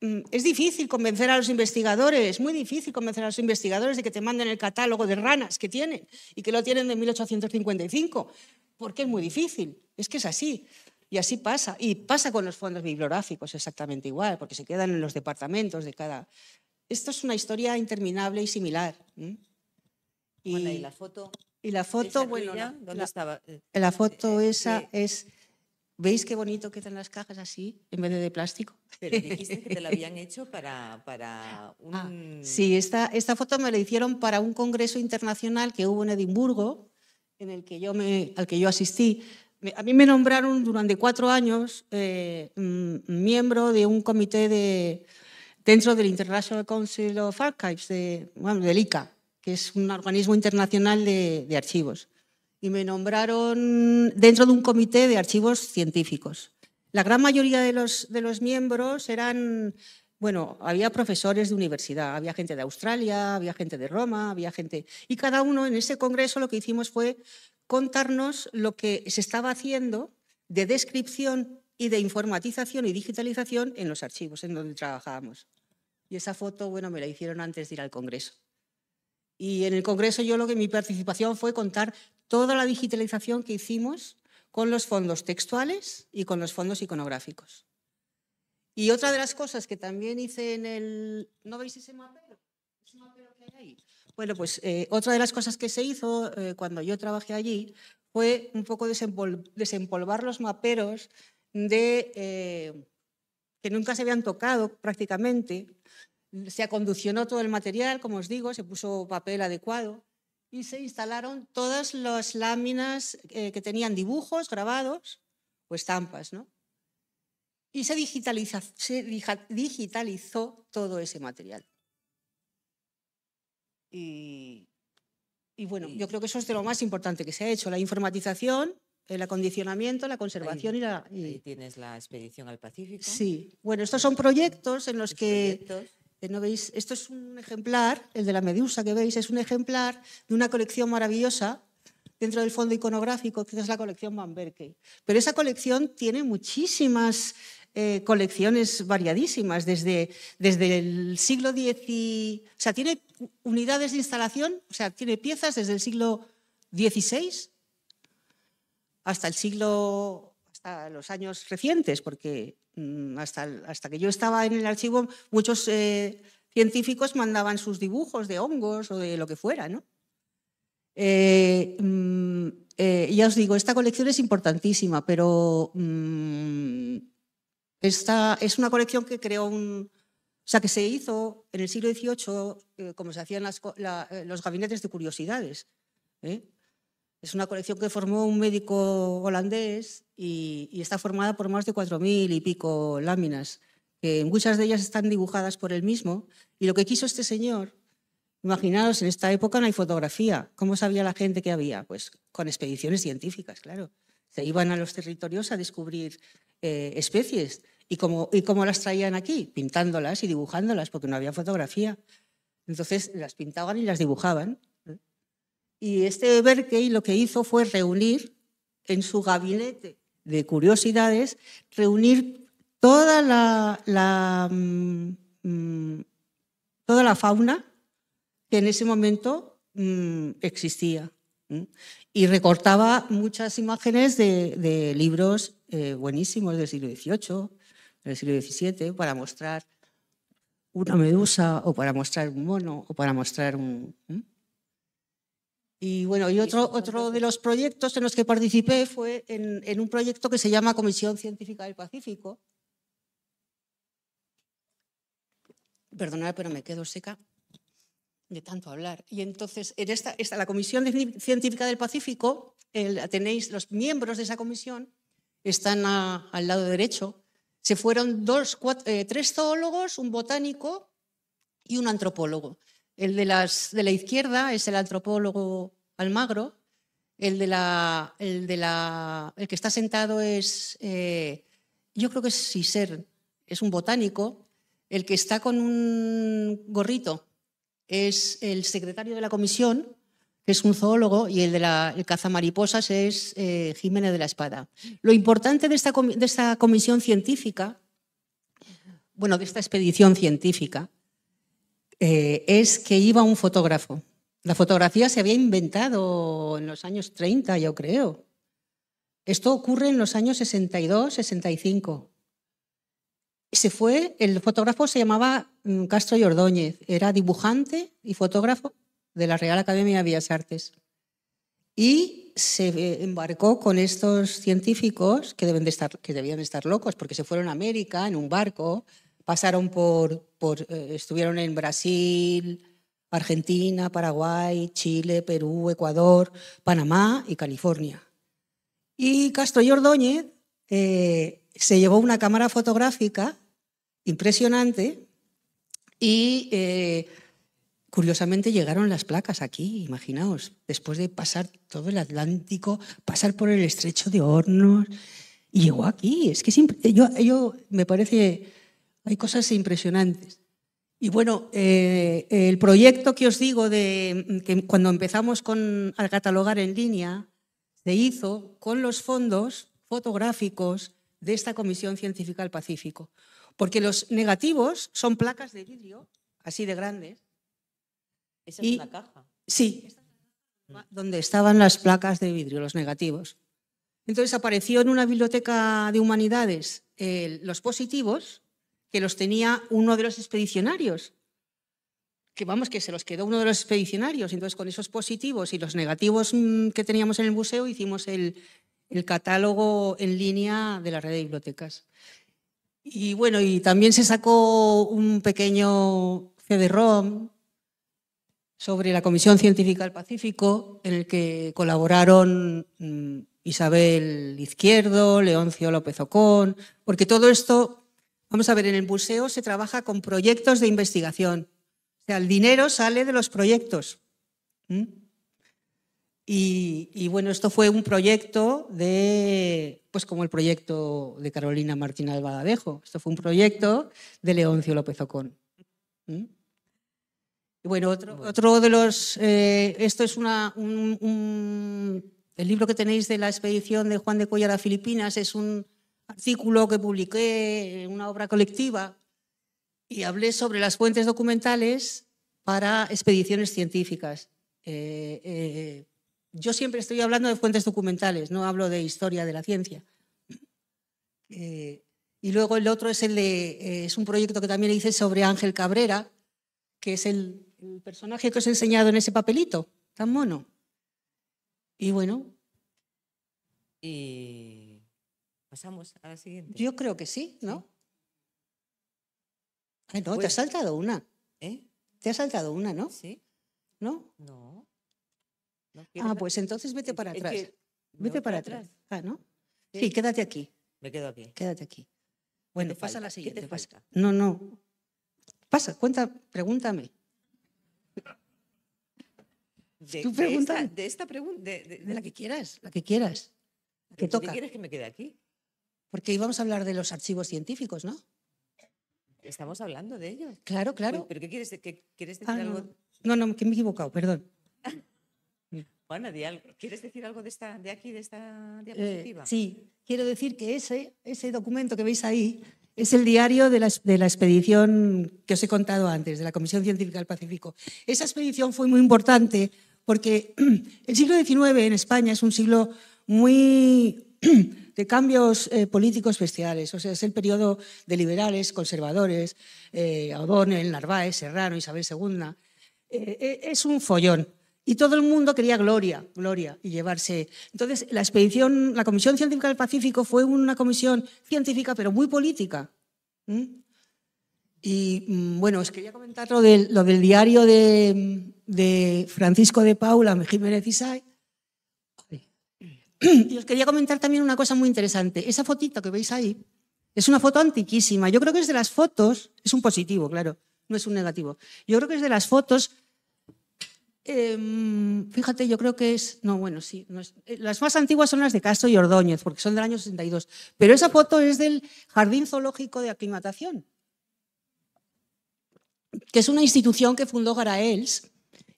mm, es difícil convencer a los investigadores, es muy difícil convencer a los investigadores de que te manden el catálogo de ranas que tienen y que lo tienen de 1855, porque es muy difícil, es que es así. Y así pasa. Y pasa con los fondos bibliográficos exactamente igual, porque se quedan en los departamentos de cada... Esto es una historia interminable y similar. Y, la foto... Y la foto, bueno, ¿dónde la, estaba? la foto eh, eh, esa es... ¿Veis qué bonito que están las cajas así en vez de plástico? Pero dijiste que te la habían hecho para, para un... Ah, sí, esta, esta foto me la hicieron para un congreso internacional que hubo en Edimburgo, en el que yo me, al que yo asistí, a mí me nombraron durante cuatro años eh, mm, miembro de un comité de, dentro del International Council of Archives, de, bueno, del ICA, que es un organismo internacional de, de, archivos. Y me nombraron dentro de un comité de archivos científicos. La gran mayoría de los, de los miembros eran bueno, había profesores de universidad, había gente de Australia, había gente de Roma, había gente... Y cada uno en ese congreso lo que hicimos fue contarnos lo que se estaba haciendo de descripción y de informatización y digitalización en los archivos en donde trabajábamos. Y esa foto, bueno, me la hicieron antes de ir al congreso. Y en el congreso yo lo que mi participación fue contar toda la digitalización que hicimos con los fondos textuales y con los fondos iconográficos. Y otra de las cosas que también hice en el... ¿No veis ese mapero? ¿Ese mapero que hay ahí? Bueno, pues eh, otra de las cosas que se hizo eh, cuando yo trabajé allí fue un poco desempolvar los maperos de, eh, que nunca se habían tocado prácticamente. Se acondicionó todo el material, como os digo, se puso papel adecuado y se instalaron todas las láminas que tenían dibujos grabados o estampas, ¿no? y se, digitalizó todo ese material. Y, bueno, yo creo que eso es de lo más importante que se ha hecho, la informatización, el acondicionamiento, la conservación y la... tienes la expedición al Pacífico. Sí, bueno, estos son proyectos en los, que... Eh, ¿No veis? Esto es un ejemplar, el de la Medusa que veis, es un ejemplar de una colección maravillosa dentro del fondo iconográfico, que es la colección Van Berkey. Pero esa colección tiene muchísimas eh, colecciones variadísimas, desde, desde el siglo XVI, o sea, tiene unidades de instalación, o sea, tiene piezas desde el siglo XVI hasta el siglo, hasta los años recientes, porque mm, hasta, hasta que yo estaba en el archivo, muchos eh, científicos mandaban sus dibujos de hongos o de lo que fuera, ¿no? Eh, mm, ya os digo, esta colección es importantísima, pero mm, esta es una colección que creó un, o sea, que se hizo en el siglo XVIII, eh, como se hacían las, eh, los gabinetes de curiosidades. ¿eh? Es una colección que formó un médico holandés y, está formada por más de cuatro mil y pico láminas, muchas de ellas están dibujadas por él mismo. Y lo que quiso este señor, imaginaos, en esta época no hay fotografía. ¿Cómo sabía la gente que había? Pues con expediciones científicas, claro. Se iban a los territorios a descubrir eh, especies ¿Y cómo, ¿Y las traían aquí? Pintándolas y dibujándolas, porque no había fotografía. Entonces las pintaban y las dibujaban. ¿eh? Y este Berkey lo que hizo fue reunir en su gabinete de curiosidades, reunir toda la, mm, mm, toda la fauna que en ese momento mm, existía. ¿eh? Y recortaba muchas imágenes de, libros eh, buenísimos del siglo XVIII, en el siglo XVII para mostrar una medusa o para mostrar un mono o para mostrar un... Y bueno, y otro, otro de los proyectos en los que participé fue en, un proyecto que se llama Comisión Científica del Pacífico. Perdonad, pero me quedo seca de tanto hablar. Y entonces, en esta, esta la Comisión Científica del Pacífico, tenéis los miembros de esa comisión, están al lado derecho, se fueron eh, tres zoólogos, un botánico y un antropólogo. El de, las, de la izquierda es el antropólogo Almagro, el, de la, de la, el que está sentado es, eh, yo creo que es Cicer, es un botánico, el que está con un gorrito es el secretario de la comisión que es un zoólogo, y el de la el cazamariposas es eh, Jiménez de la Espada. Lo importante de esta, comisión científica, bueno, de esta expedición científica, eh, es que iba un fotógrafo. La fotografía se había inventado en los años 30, yo creo. Esto ocurre en los años 62, 65. Se fue, el fotógrafo se llamaba mm, Castro y Ordóñez, era dibujante y fotógrafo de la Real Academia de Bellas Artes. Y se eh, embarcó con estos científicos que, deben de estar, que debían estar locos, porque se fueron a América en un barco, pasaron por, por eh, estuvieron en Brasil, Argentina, Paraguay, Chile, Perú, Ecuador, Panamá y California. Y Castro y Ordóñez eh, se llevó una cámara fotográfica impresionante y Curiosamente llegaron las placas aquí, imaginaos, después de pasar todo el Atlántico, pasar por el estrecho de Hornos, y llegó aquí. Es que eh, yo, me parece, hay cosas impresionantes. Y bueno, eh, el proyecto que os digo de mm, que cuando empezamos con, catalogar en línea, se hizo con los fondos fotográficos de esta Comisión Científica del Pacífico. Porque los negativos son placas de vidrio, así de grandes, esa es caja. Sí, donde estaban las placas de vidrio, los negativos. Entonces apareció en una biblioteca de humanidades los positivos, que los tenía uno de los expedicionarios, que vamos, que se los quedó uno de los expedicionarios. Entonces con esos positivos y los negativos mm, que teníamos en el museo hicimos el, catálogo en línea de la red de bibliotecas. Y bueno, y también se sacó un pequeño CD-ROM sobre la Comisión Científica del Pacífico, en el que colaboraron mm, Isabel Izquierdo, Leoncio López Ocón, porque todo esto, vamos a ver, en el museo se trabaja con proyectos de investigación. O sea, el dinero sale de los proyectos. ¿Mm? Y, bueno, esto fue un proyecto de, pues como el proyecto de Carolina Martín Albadadejo, esto fue un proyecto de Leoncio López Ocón. ¿Mm? bueno, otro, de los... Eh, esto es una, un, el libro que tenéis de la expedición de Juan de Collar a Filipinas, es un artículo que publiqué en una obra colectiva y hablé sobre las fuentes documentales para expediciones científicas. Eh, eh, yo siempre estoy hablando de fuentes documentales, no hablo de historia de la ciencia. y luego el otro es el de, es un proyecto que también hice sobre Ángel Cabrera, que es el el personaje que os he enseñado en ese papelito, tan mono. Y bueno. Y pasamos a la siguiente. Yo creo que sí, ¿no? Ah, no, te pues has saltado una. ¿Eh? Te has saltado una, ¿no? Sí. ¿No? No. ah, pues entonces vete para atrás. vete para, atrás. Ah, ¿no? Sí. quédate aquí. Me quedo aquí. Quédate aquí. Bueno, pasa la siguiente. pasa? No, no. Pasa, cuenta, pregúntame. De, Tú pregunta. De esta, pregunta. De, la que quieras, la que quieras. que toca. quieres que me quede aquí? Porque íbamos a hablar de los archivos científicos, ¿no? Estamos hablando de ellos. Claro, claro. ¿Pero qué quieres, quieres ah, decir algo? No. no, que me he equivocado, perdón. ¿quieres decir algo de, esta, de aquí, de esta eh, diapositiva? sí, quiero decir que ese, ese documento que veis ahí es el diario de la, expedición que os he contado antes, de la Comisión Científica del Pacífico. Esa expedición fue muy importante porque el siglo XIX en España es un siglo muy de cambios eh, políticos bestiales. O sea, es el periodo de liberales, conservadores, eh, Narváez, Serrano, Isabel II. Eh, eh, es un follón. Y todo el mundo quería gloria, gloria, y llevarse. Entonces, la expedición, la Comisión Científica del Pacífico fue una comisión científica, pero muy política. ¿Mm? Y mm, bueno, os quería comentar lo del, diario mm, de, Francisco de Paula Jiménez Isai. Y os quería comentar también una cosa muy interesante. Esa fotito que veis ahí es una foto antiquísima. Yo creo que es de las fotos, es un positivo, claro, no es un negativo. Yo creo que es de las fotos Em, fíjate, yo creo que es. No, bueno, sí. Eh, las más antiguas son las de Castro y Ordóñez, porque son del año 62. Pero esa foto es del Jardín Zoológico de Aclimatación, que es una institución que fundó Garaels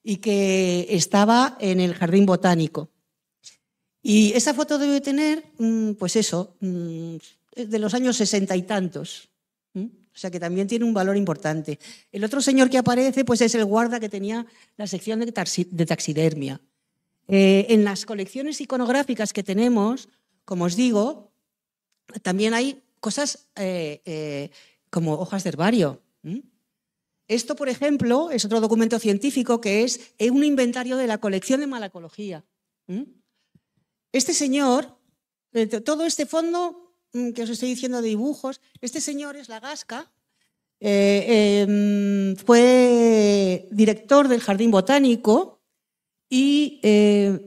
y que estaba en el Jardín Botánico. Y esa foto debe tener, mm, pues eso, mm, de los años sesenta y tantos. O sea que también tiene un valor importante. El otro señor que aparece pues es el guarda que tenía la sección de, taxidermia. Eh, en las colecciones iconográficas que tenemos, como os digo, también hay cosas eh, eh, como hojas de herbario. Esto, por ejemplo, es otro documento científico que es un inventario de la colección de malacología. Este señor, todo este fondo Mm, que os estoy diciendo de dibujos, este señor es Lagasca, eh, em, fue director del Jardín Botánico y eh,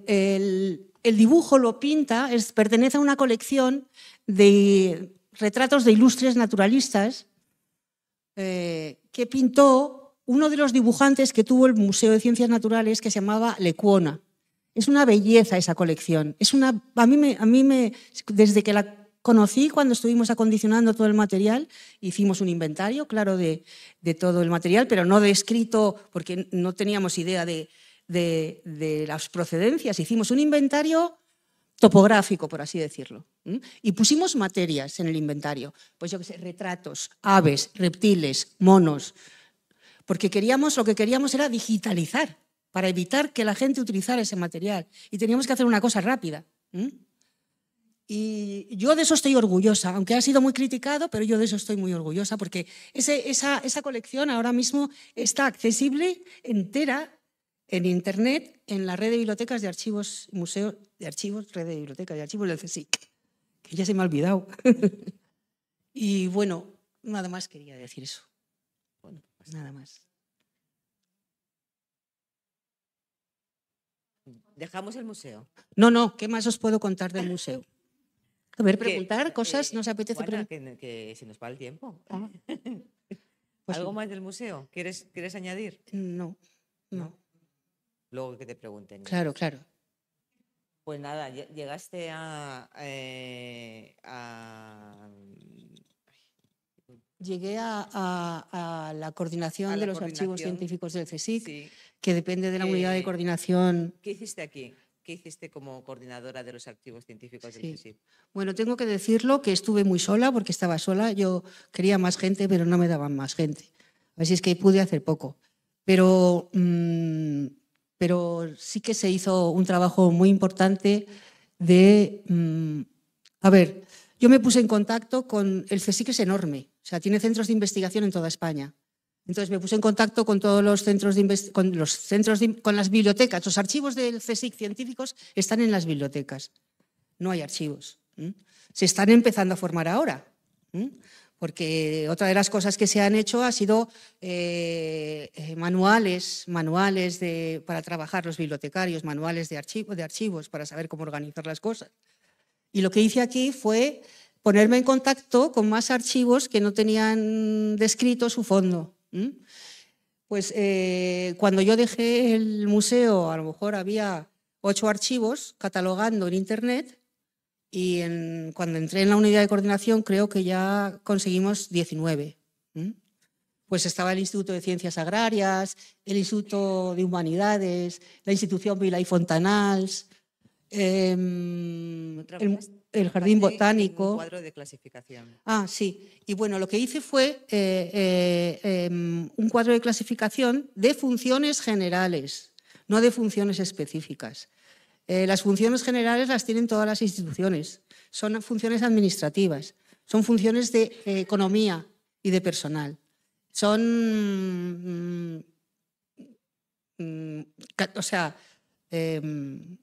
el, dibujo lo pinta, pertenece a una colección de retratos de ilustres naturalistas eh, que pintó uno de los dibujantes que tuvo el Museo de Ciencias Naturales que se llamaba Lecuona. Es una belleza esa colección. Es una, a mí, a mí me, desde que la conocí cuando estuvimos acondicionando todo el material. Hicimos un inventario, claro, de, todo el material, pero no descrito porque no teníamos idea de, las procedencias. Hicimos un inventario topográfico, por así decirlo. Y pusimos materias en el inventario. Pues yo qué sé, retratos, aves, reptiles, monos. Porque queríamos, lo que queríamos era digitalizar, para evitar que la gente utilizara ese material. Y teníamos que hacer una cosa rápida. Y yo de eso estoy orgullosa, aunque ha sido muy criticado, pero yo de eso estoy muy orgullosa, porque ese, esa, colección ahora mismo está accesible entera en Internet, en la red de bibliotecas de archivos, museo de archivos, red de bibliotecas de archivos del CSIC, que ya se me ha olvidado. y bueno, nada más quería decir eso. Bueno, pues nada más. Dejamos el museo. No, no, ¿qué más os puedo contar del museo? A ver, preguntar cosas, eh, nos apetece. preguntar. que, que nos va el tiempo. Ah. Pues ¿Algo más del museo? ¿Quieres, ¿Quieres añadir? No, no. Luego que te pregunten. Claro, claro. Pues nada, llegaste a, eh, Llegué a, la coordinación de los archivos científicos del CSIC, que depende de la unidad de coordinación. ¿Qué hiciste aquí? ¿Qué hiciste como coordinadora de los activos científicos del CSIC? Bueno, tengo que decirlo que estuve muy sola porque estaba sola. Yo quería más gente, pero no me daban más gente. Así es que pude hacer poco. Pero, mm, pero sí que se hizo un trabajo muy importante de... Mm, a ver, yo me puse en contacto con... El CSIC es enorme. O sea, tiene centros de investigación en toda España. Entonces me puse en contacto con todos los centros de con los centros con las bibliotecas. Los archivos del CSIC científicos están en las bibliotecas. No hay archivos. Se están empezando a formar ahora. Porque otra de las cosas que se han hecho ha sido eh, eh, manuales, manuales de, para trabajar los bibliotecarios, manuales de, archivo, de archivos para saber cómo organizar las cosas. Y lo que hice aquí fue ponerme en contacto con más archivos que no tenían descrito su fondo. ¿Mm? Pues eh, cuando yo dejé el museo, a lo mejor había ocho archivos catalogando en Internet y cuando entré en la unidad de coordinación creo que ya conseguimos 19. ¿Mm? Pues estaba el Instituto de Ciencias Agrarias, el Instituto de Humanidades, la institución Vila y Fontanals. Em, el jardín botánico. Un cuadro de clasificación. Ah, sí. Y bueno, lo que hice fue eh, eh, em, un cuadro de clasificación de funciones generales, no de funciones específicas. Eh, las funciones generales las tienen todas las instituciones. Son funciones administrativas, son funciones de economía y de personal. Son. Mm, mm, o sea. Em,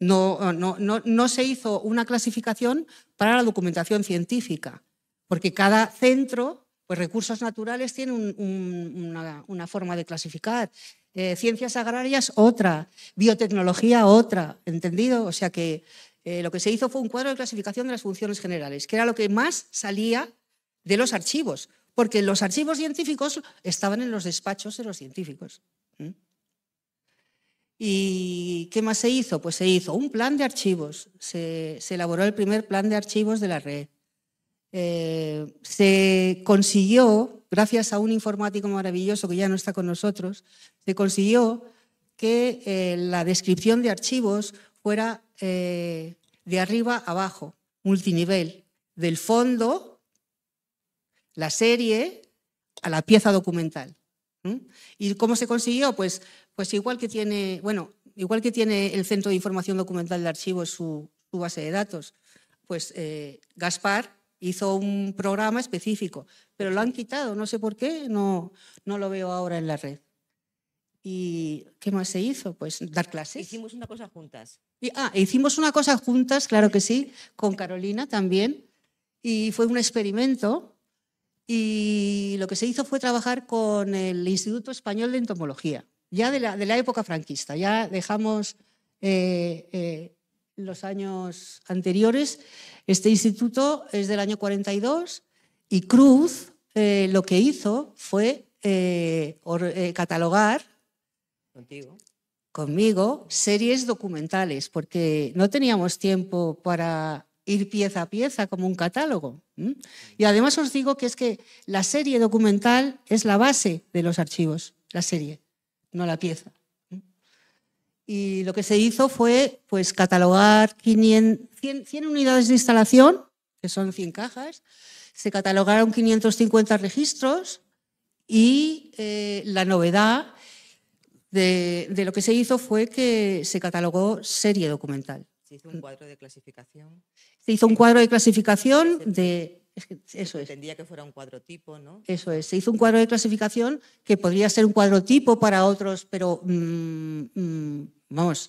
eh, no, se hizo una clasificación para la documentación científica, porque cada centro, pues recursos naturales tiene una, forma de clasificar, eh, ciencias agrarias otra, biotecnología otra, ¿entendido? O sea que eh, lo que se hizo fue un cuadro de clasificación de las funciones generales, que era lo que más salía de los archivos, porque los archivos científicos estaban en los despachos de los científicos. ¿Y qué más se hizo? Pues se hizo un plan de archivos, se, elaboró el primer plan de archivos de la red. Eh, se consiguió, gracias a un informático maravilloso que ya no está con nosotros, se consiguió que eh, la descripción de archivos fuera eh, de arriba abajo, multinivel, del fondo, la serie, a la pieza documental. ¿Y cómo se consiguió? Pues, pues igual que tiene, bueno, igual que tiene el Centro de Información Documental de Archivos su, base de datos, pues eh, Gaspar hizo un programa específico, pero lo han quitado, no sé por qué, no, no lo veo ahora en la red. ¿Y qué más se hizo? Pues dar clases. Hicimos una cosa juntas. ah, hicimos una cosa juntas, claro que sí, con Carolina también, y fue un experimento y lo que se hizo fue trabajar con el Instituto Español de Entomología, ya de la, época franquista, ya dejamos eh, eh, los años anteriores. Este instituto es del año 42 y Cruz eh, lo que hizo fue catalogar conmigo series documentales, porque no teníamos tiempo para ir pieza a pieza como un catálogo. Y además os digo que es que la serie documental es la base de los archivos, la serie, no la pieza. Y lo que se hizo fue pues, catalogar 500, 100, unidades de instalación, que son 100 cajas, se catalogaron 550 registros y eh, la novedad de, lo que se hizo fue que se catalogó serie documental. Se hizo un mm. cuadro de clasificación. Se hizo un cuadro de clasificación de... Eso es. Entendía que fuera un cuadro tipo, ¿no? Eso es. Se hizo un cuadro de clasificación que podría ser un cuadro tipo para otros, pero mm, mm, vamos,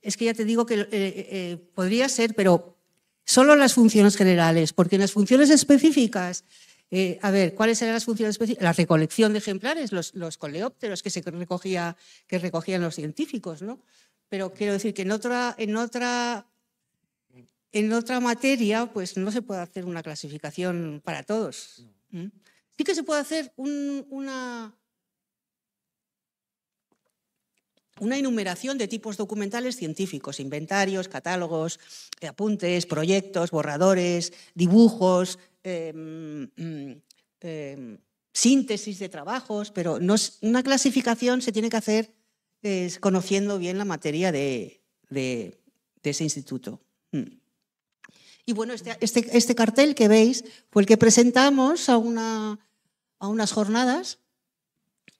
es que ya te digo que eh, eh, podría ser, pero solo las funciones generales, porque en las funciones específicas eh, a ver, ¿cuáles eran las funciones específicas? La recolección de ejemplares, los, coleópteros que se recogía, que recogían los científicos, ¿no? pero quiero decir que en otra, en otra, en otra materia pues no se puede hacer una clasificación para todos. Sí que se puede hacer una, una enumeración de tipos documentales científicos, inventarios, catálogos, eh, apuntes, proyectos, borradores, dibujos, em, em, síntesis de trabajos, pero no es, una clasificación se tiene que hacer conociendo bien la materia de, ese instituto. Mm. Y bueno, este, este, este, cartel que veis fue el que presentamos a, unas jornadas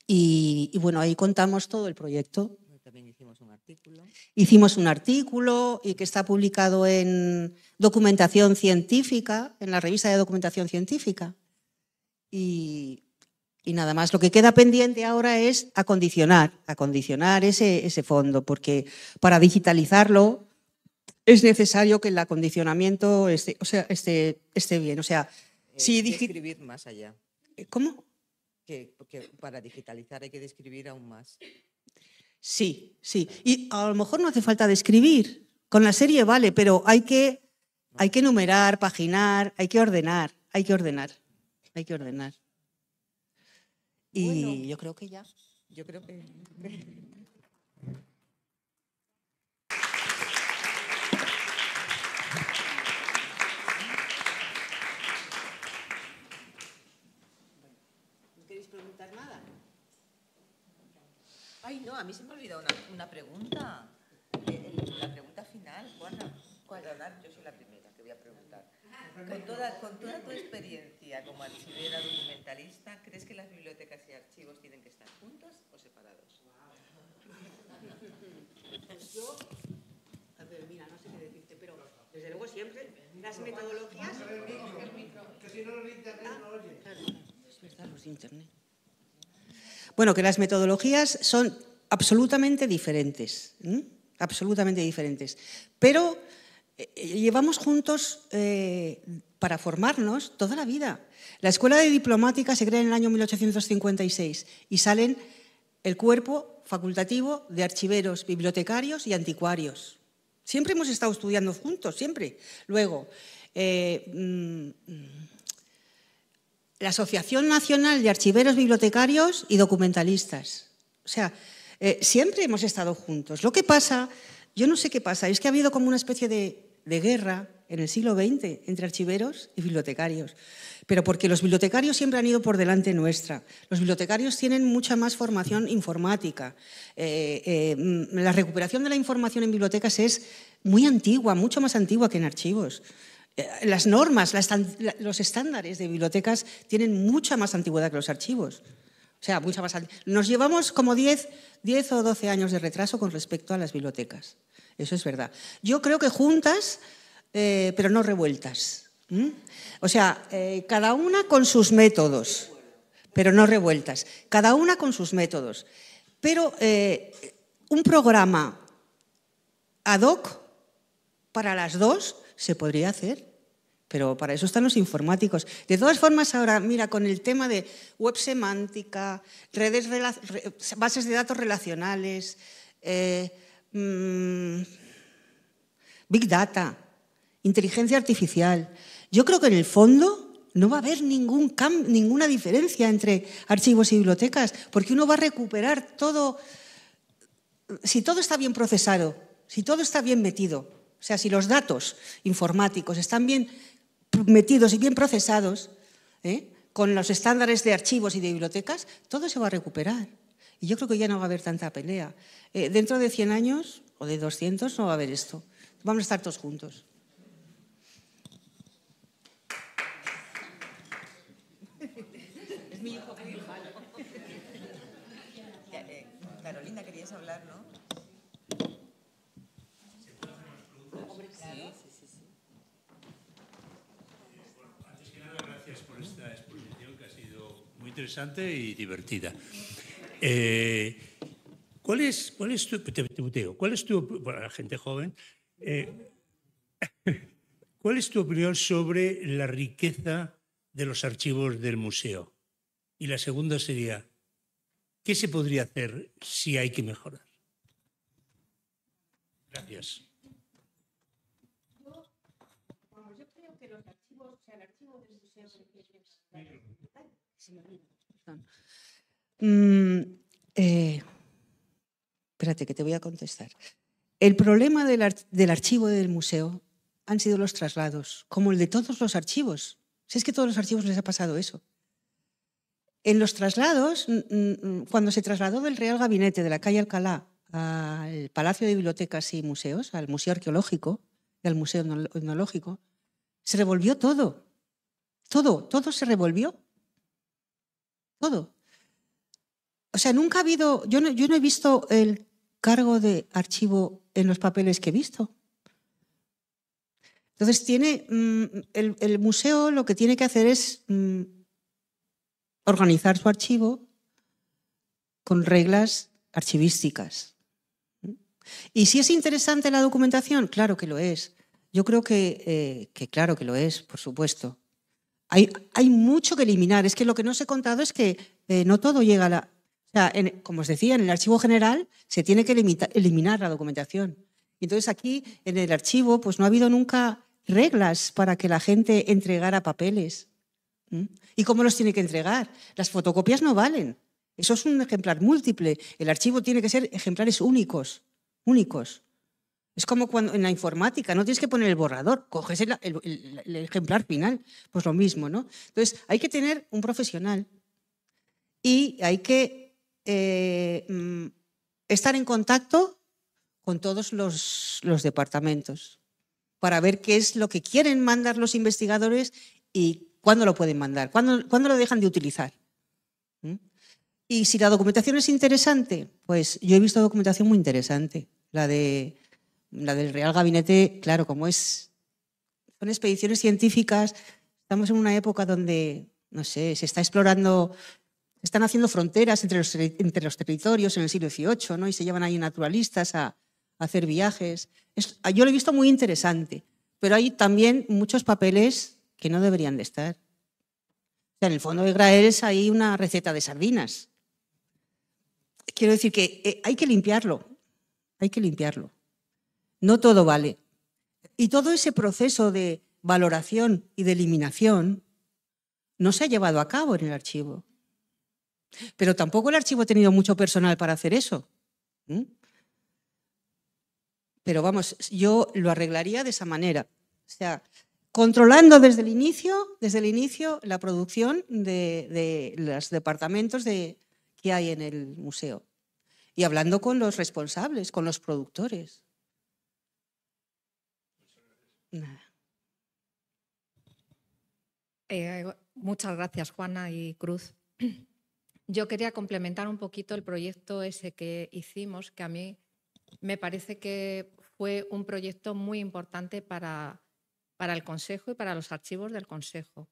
y, bueno, ahí contamos todo el proyecto. hicimos un artículo. Hicimos un artículo y que está publicado en Documentación Científica, en la revista de Documentación Científica. Y, y nada más. Lo que queda pendiente ahora es acondicionar, acondicionar ese, ese fondo, porque para digitalizarlo es necesario que el acondicionamiento esté, o sea, esté bien. O sea, eh, si hay escribir más allá. Eh, ¿Cómo? Que, para digitalizar hay que describir aún más. Sí, sí. Y a lo mejor no hace falta describir. Con la serie vale, pero hay que, hay que numerar, paginar, hay que ordenar, hay que ordenar, hay que ordenar. Y yo creo que ya. Yo creo que. ¿No queréis preguntar nada? Ay, no, a mí se me ha olvidado una, pregunta. Eh, eh, la pregunta final, Juana. ¿Cuál? yo soy la primera a preguntar. Con toda, con toda tu experiencia como archivera documentalista, ¿crees que las bibliotecas y archivos tienen que estar juntos o separados? Pues yo, mira, no sé qué decirte, pero desde luego siempre las metodologías... Ah, que si no lo internet no lo Es pues los internet. Bueno, que las metodologías son absolutamente diferentes, absolutamente diferentes. Pero eh, eh, llevamos juntos eh, para formarnos toda la vida. La Escuela de Diplomática se crea en el año 1856 y salen el cuerpo facultativo de archiveros, bibliotecarios y anticuarios. Siempre hemos estado estudiando juntos, siempre. Luego, mm, la Asociación Nacional de Archiveros, Bibliotecarios y Documentalistas. O sea, siempre hemos estado juntos. Lo que pasa, yo no sé qué pasa, es que ha habido como una especie de de guerra en el siglo XX entre archiveros y bibliotecarios. Pero porque los bibliotecarios siempre han ido por delante nuestra. Los bibliotecarios tienen mucha más formación informática. Eh, eh, la recuperación de la información en bibliotecas es muy antigua, mucho más antigua que en archivos. Eh, las normas, los estándares de bibliotecas tienen mucha más antigüedad que los archivos. O sea, mucha más. Nos llevamos como 10, 10 o 12 años de retraso con respecto a las bibliotecas. Eso es verdad. Yo creo que juntas, eh, pero no revueltas. O sea, eh, cada una con sus métodos, pero no revueltas. Cada una con sus métodos. Pero eh, un programa ad hoc para las dos se podría hacer. Pero para eso están los informáticos. De todas formas, ahora, mira, con el tema de web semántica, redes, bases de datos relacionales, Mm, big Data, inteligencia artificial. Yo creo que en el fondo no va a haber ningún ninguna diferencia entre archivos y bibliotecas, porque uno va a recuperar todo, si todo está bien procesado, si todo está bien metido, o sea, si los datos informáticos están bien metidos y bien procesados, ¿eh? con los estándares de archivos y de bibliotecas, todo se va a recuperar. Y yo creo que ya no va a haber tanta pelea. Eh, dentro de 100 años o de 200 no va a haber esto. Vamos a estar todos juntos. Es mi hijo eh, Carolina, querías hablar, ¿no? Antes que nada, gracias por esta exposición que ha sido muy interesante y divertida. ¿Cuál es, cuál es tu, cuál es tu, la gente joven, cuál es tu opinión sobre la riqueza de los archivos del museo? Y la segunda sería, ¿qué se podría hacer si hay que mejorar? Gracias. Mm, eh, espérate, que te voy a contestar. El problema del, del archivo del museo han sido los traslados, como el de todos los archivos. Si es que a todos los archivos les ha pasado eso. En los traslados, cuando se trasladó del Real Gabinete de la calle Alcalá al Palacio de Bibliotecas y Museos, al Museo Arqueológico y al Museo Etnológico, se revolvió todo. Todo, todo se revolvió. Todo. O sea, nunca ha habido, yo no, he visto el cargo de archivo en los papeles que he visto. Entonces, tiene, mm, el, museo lo que tiene que hacer es mm, organizar su archivo con reglas archivísticas. Y si es interesante la documentación, claro que lo es. Yo creo que, eh, claro que lo es, por supuesto. Hay, mucho que eliminar. Es que lo que no os he contado es que eh, no todo llega a la, o sea, como os decía, en el archivo general se tiene que eliminar la documentación. entonces aquí, en el archivo, pues no ha habido nunca reglas para que la gente entregara papeles. ¿Y cómo los tiene que entregar? Las fotocopias no valen. Eso es un ejemplar múltiple. El archivo tiene que ser ejemplares únicos, únicos. Es como cuando en la informática, no tienes que poner el borrador, coges el, ejemplar final, pues lo mismo, ¿no? Entonces, hay que tener un profesional y hay que eh, mm, estar en contacto con todos los, departamentos para ver qué es lo que quieren mandar los investigadores y cuándo lo pueden mandar, cuándo, lo dejan de utilizar. Y si la documentación es interesante, pues yo he visto documentación muy interesante. La, de, la del Real Gabinete, claro, como es, son expediciones científicas, estamos en una época donde, no sé, se está explorando están haciendo fronteras entre los, territorios en el siglo XVIII, Y se llevan ahí naturalistas a, hacer viajes. yo lo he visto muy interesante, pero hay también muchos papeles que no deberían de estar. en el fondo de es hay una receta de sardinas. Quiero decir que eh, hay que limpiarlo, hay que limpiarlo. No todo vale. Y todo ese proceso de valoración y de eliminación no se ha llevado a cabo en el archivo. Pero tampoco el archivo ha tenido mucho personal para hacer eso. ¿Mm? Pero vamos, yo lo arreglaría de esa manera. O sea, controlando desde el inicio, desde el inicio la producción de, los departamentos de, que hay en el museo. Y hablando con los responsables, con los productores. Eh, muchas gracias, Juana y Cruz yo quería complementar un poquito el proyecto ese que hicimos, que a mí me parece que fue un proyecto muy importante para, para el Consejo y para los archivos del Consejo,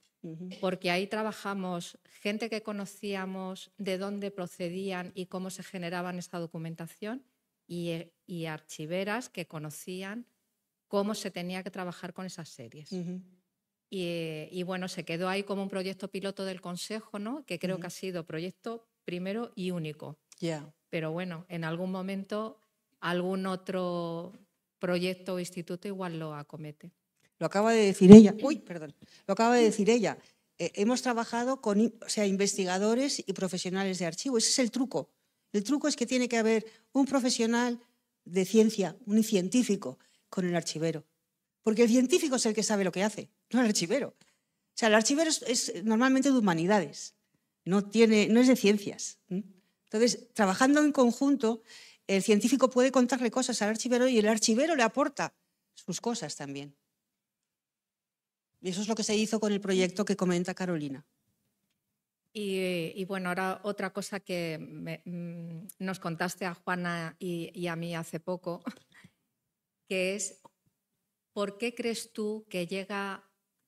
porque ahí trabajamos gente que conocíamos, de dónde procedían y cómo se generaba esa documentación, eh, y, archiveras que conocían cómo se tenía que trabajar con esas series. Y, bueno, se quedó ahí como un proyecto piloto del Consejo, ¿no? que creo que ha sido proyecto primero y único. Pero bueno, en algún momento algún otro proyecto o instituto igual lo acomete. Lo acaba de decir ella. Uy, perdón. Lo acaba de decir ella. Eh, hemos trabajado con sea, investigadores y profesionales de archivo. Ese es el truco. El truco es que tiene que haber un profesional de ciencia, un científico, con el archivero. Porque el científico es el que sabe lo que hace no el archivero. O sea, el archivero es, normalmente de humanidades, no, tiene, no es de ciencias. Entonces, trabajando en conjunto, el científico puede contarle cosas al archivero y el archivero le aporta sus cosas también. Y eso es lo que se hizo con el proyecto que comenta Carolina. Y, bueno, ahora otra cosa que mm, nos contaste a Juana y, y a mí hace poco, que es, ¿por qué crees tú que llega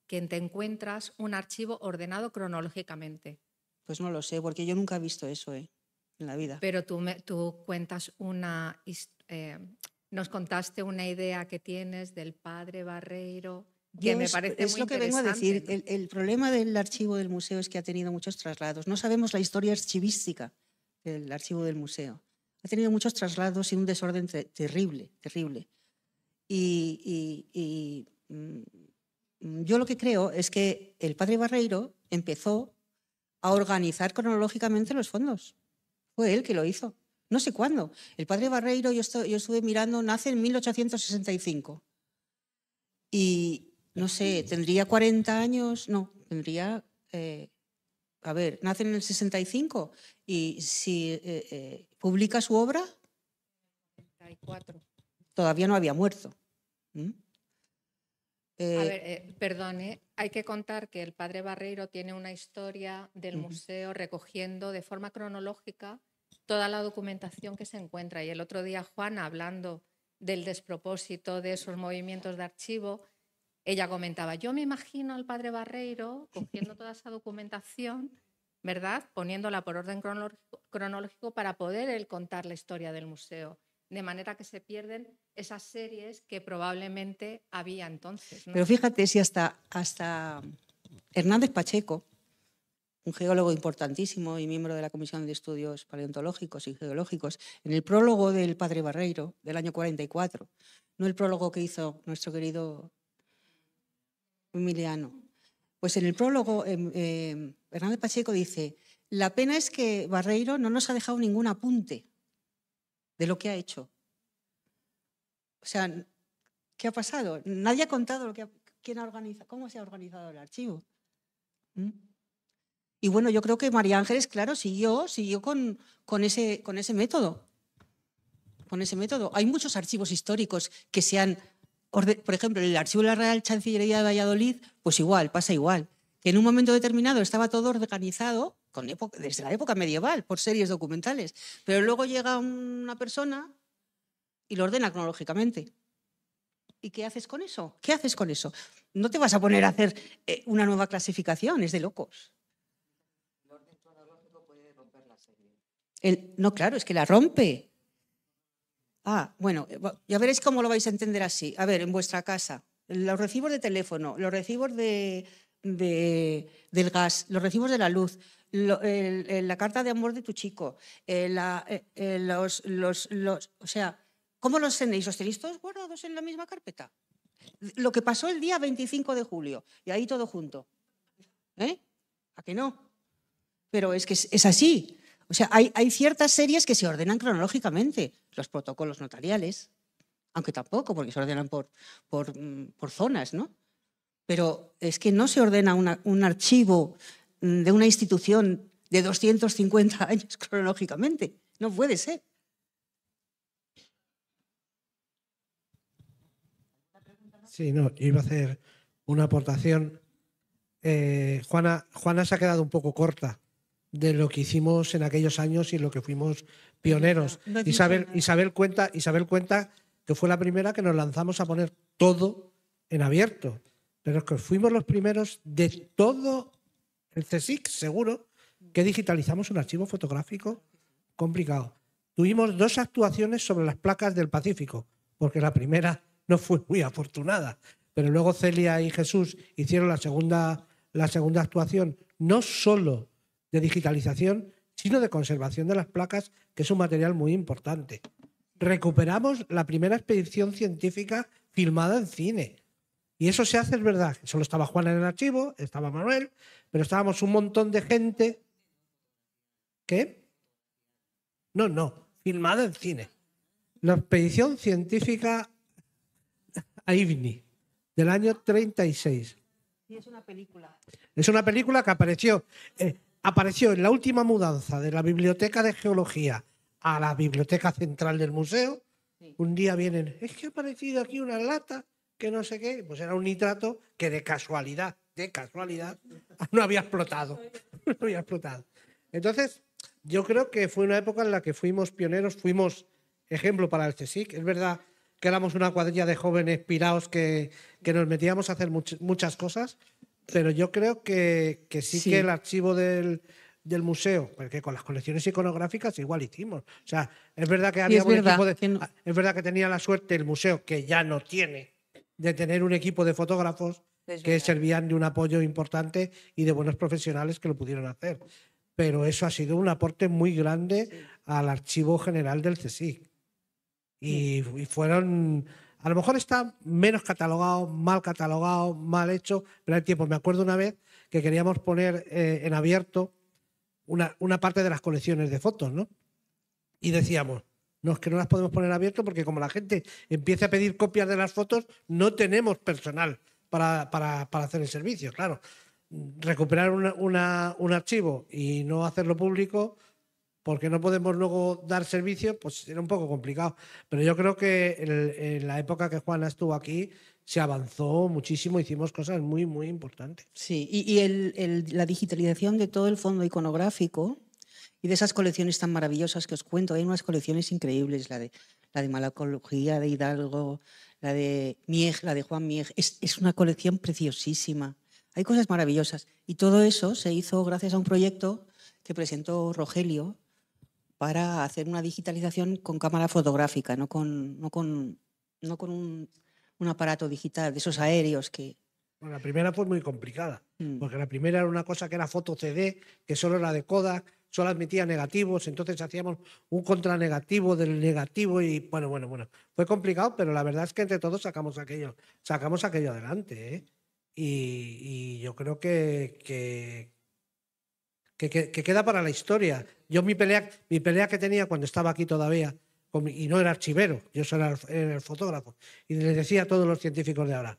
que te encuentras un archivo ordenado cronológicamente. Pues no lo sé, porque yo nunca he visto eso ¿eh? en la vida. Pero tú, cuentas una... Eh, nos contaste una idea que tienes del padre Barreiro, que me parece muy lo que vengo a decir. El, problema del archivo del museo es que ha tenido muchos traslados. No sabemos la historia archivística del archivo del museo. Ha tenido muchos traslados y un desorden terrible, terrible. y, y mm, Mm, yo lo que creo es que el padre Barreiro empezó a organizar cronológicamente los fondos. Fue él que lo hizo. No sé cuándo. El padre Barreiro, yo, yo estuve mirando, nace en 1865. Y no sé, tendría 40 años, no, tendría, eh, a ver, nace en el 65 y si eh, eh, publica su obra... Todavía no había muerto a eh, ver, eh, perdone, hay que contar que el padre Barreiro tiene una historia del museo recogiendo de forma cronológica toda la documentación que se encuentra. Y el otro día Juana, hablando del despropósito de esos movimientos de archivo, ella comentaba, yo me imagino al padre Barreiro cogiendo toda esa documentación, ¿verdad? Poniéndola por orden cronológico para poder él contar la historia del museo de manera que se pierden esas series que probablemente había entonces. Pero fíjate si hasta, hasta Hernández Pacheco, un geólogo importantísimo y miembro de la Comisión de Estudios Paleontológicos y Geológicos, en el prólogo del Padre Barreiro del año 44, no el prólogo que hizo nuestro querido Emiliano, pues en el prólogo em, em, Hernández Pacheco dice, la pena es que Barreiro no nos ha dejado ningún apunte de lo que ha hecho. O sea, ¿qué ha pasado? Nadie ha contado lo que cómo se ha organizado el archivo. ¿Mm? Y bueno, yo creo que María Ángeles, claro, siguió, siguió con, con, ese, con ese método. Con ese método. Hay muchos archivos históricos que se han. Por ejemplo, el archivo de la Real Chancillería de Valladolid, pues igual, pasa igual. Que en un momento determinado estaba todo organizado desde la época medieval, por series documentales. Pero luego llega una persona y lo ordena cronológicamente. ¿Y qué haces con eso? ¿Qué haces con eso? No te vas a poner a hacer eh, una nueva clasificación, es de locos. El orden cronológico puede romper la serie. no, claro, es que la rompe. Ah, bueno, eh, ya veréis cómo lo vais a entender así. A ver, en vuestra casa, los recibos de teléfono, los recibos de, del gas, los recibos de la luz, la carta de amor de tu chico, eh, eh, eh, los, los, o sea, ¿cómo los tenéis? ¿Los tenéis todos guardados en la misma carpeta? Lo que pasó el día 25 de julio, y ahí todo junto. ¿Eh? ¿A qué no? Pero es que es, así. O sea, hay, ciertas series que se ordenan cronológicamente, los protocolos notariales, aunque tampoco, porque se ordenan por, por, mm, zonas, ¿no? Pero es que no se ordena un archivo Mm, de una institución de 250 años cronológicamente. No puede ser. Sí, no, iba a hacer una aportación. Eh, Juana, Juana se ha quedado un poco corta de lo que hicimos en aquellos años y lo que fuimos pioneros. Isabel, Isabel, cuenta, Isabel cuenta que fue la primera que nos lanzamos a poner todo en abierto, pero es que fuimos los primeros de todo el este CSIC, seguro, que digitalizamos un archivo fotográfico complicado. Tuvimos dos actuaciones sobre las placas del Pacífico, porque la primera no fue muy afortunada, pero luego Celia y Jesús hicieron la segunda, la segunda actuación, no solo de digitalización, sino de conservación de las placas, que es un material muy importante. Recuperamos la primera expedición científica filmada en cine, y eso se hace, es verdad. Solo estaba Juan en el archivo, estaba Manuel, pero estábamos un montón de gente. ¿Qué? No, no, filmada en cine. La expedición científica a Ivni, del año 36. Y es una película. Es una película que apareció, eh, apareció en la última mudanza de la Biblioteca de Geología a la Biblioteca Central del Museo. Un día vienen, es que ha aparecido aquí una lata que no sé qué, pues era un nitrato que de casualidad, de casualidad, no había explotado. No había explotado. Entonces, yo creo que fue una época en la que fuimos pioneros, fuimos ejemplo para el CSIC. Es verdad que éramos una cuadrilla de jóvenes pirados que, nos metíamos a hacer muchas cosas, pero yo creo que, sí, que el archivo del, museo, porque con las colecciones iconográficas igual hicimos. O sea, es verdad que había un equipo de. Es verdad que tenía la suerte el museo, que ya no tiene de tener un equipo de fotógrafos que servían de un apoyo importante y de buenos profesionales que lo pudieron hacer. Pero eso ha sido un aporte muy grande al archivo general del CSIC. Y, fueron, a lo mejor está menos catalogado, mal catalogado, mal hecho, pero hay tiempo. Me acuerdo una vez que queríamos poner eh, en abierto una, una parte de las colecciones de fotos, ¿no? Y decíamos, no es que no las podemos poner abierto porque como la gente empieza a pedir copias de las fotos, no tenemos personal para, para, para hacer el servicio, claro. Recuperar una, un archivo y no hacerlo público porque no podemos luego dar servicio, pues era un poco complicado. Pero yo creo que en, la época que Juana estuvo aquí, se avanzó muchísimo, hicimos cosas muy, muy importantes. Sí, y, y el, la digitalización de todo el fondo iconográfico, y de esas colecciones tan maravillosas que os cuento. Hay unas colecciones increíbles, la de, la de Malacología de Hidalgo, la de Mieg, la de Juan Mieg. Es, una colección preciosísima. Hay cosas maravillosas. Y todo eso se hizo gracias a un proyecto que presentó Rogelio para hacer una digitalización con cámara fotográfica, no con, no con, no con un, aparato digital, de esos aéreos que, la primera fue muy complicada, mm. porque la primera era una cosa que era foto CD, que solo era de Kodak, solo admitía negativos, entonces hacíamos un contranegativo del negativo y bueno, bueno, bueno. Fue complicado, pero la verdad es que entre todos sacamos aquello, sacamos aquello adelante. ¿eh? Y, yo creo que, que, que, queda para la historia. Yo mi pelea, mi pelea que tenía cuando estaba aquí todavía, y no era archivero, yo era, el fotógrafo, y les decía a todos los científicos de ahora,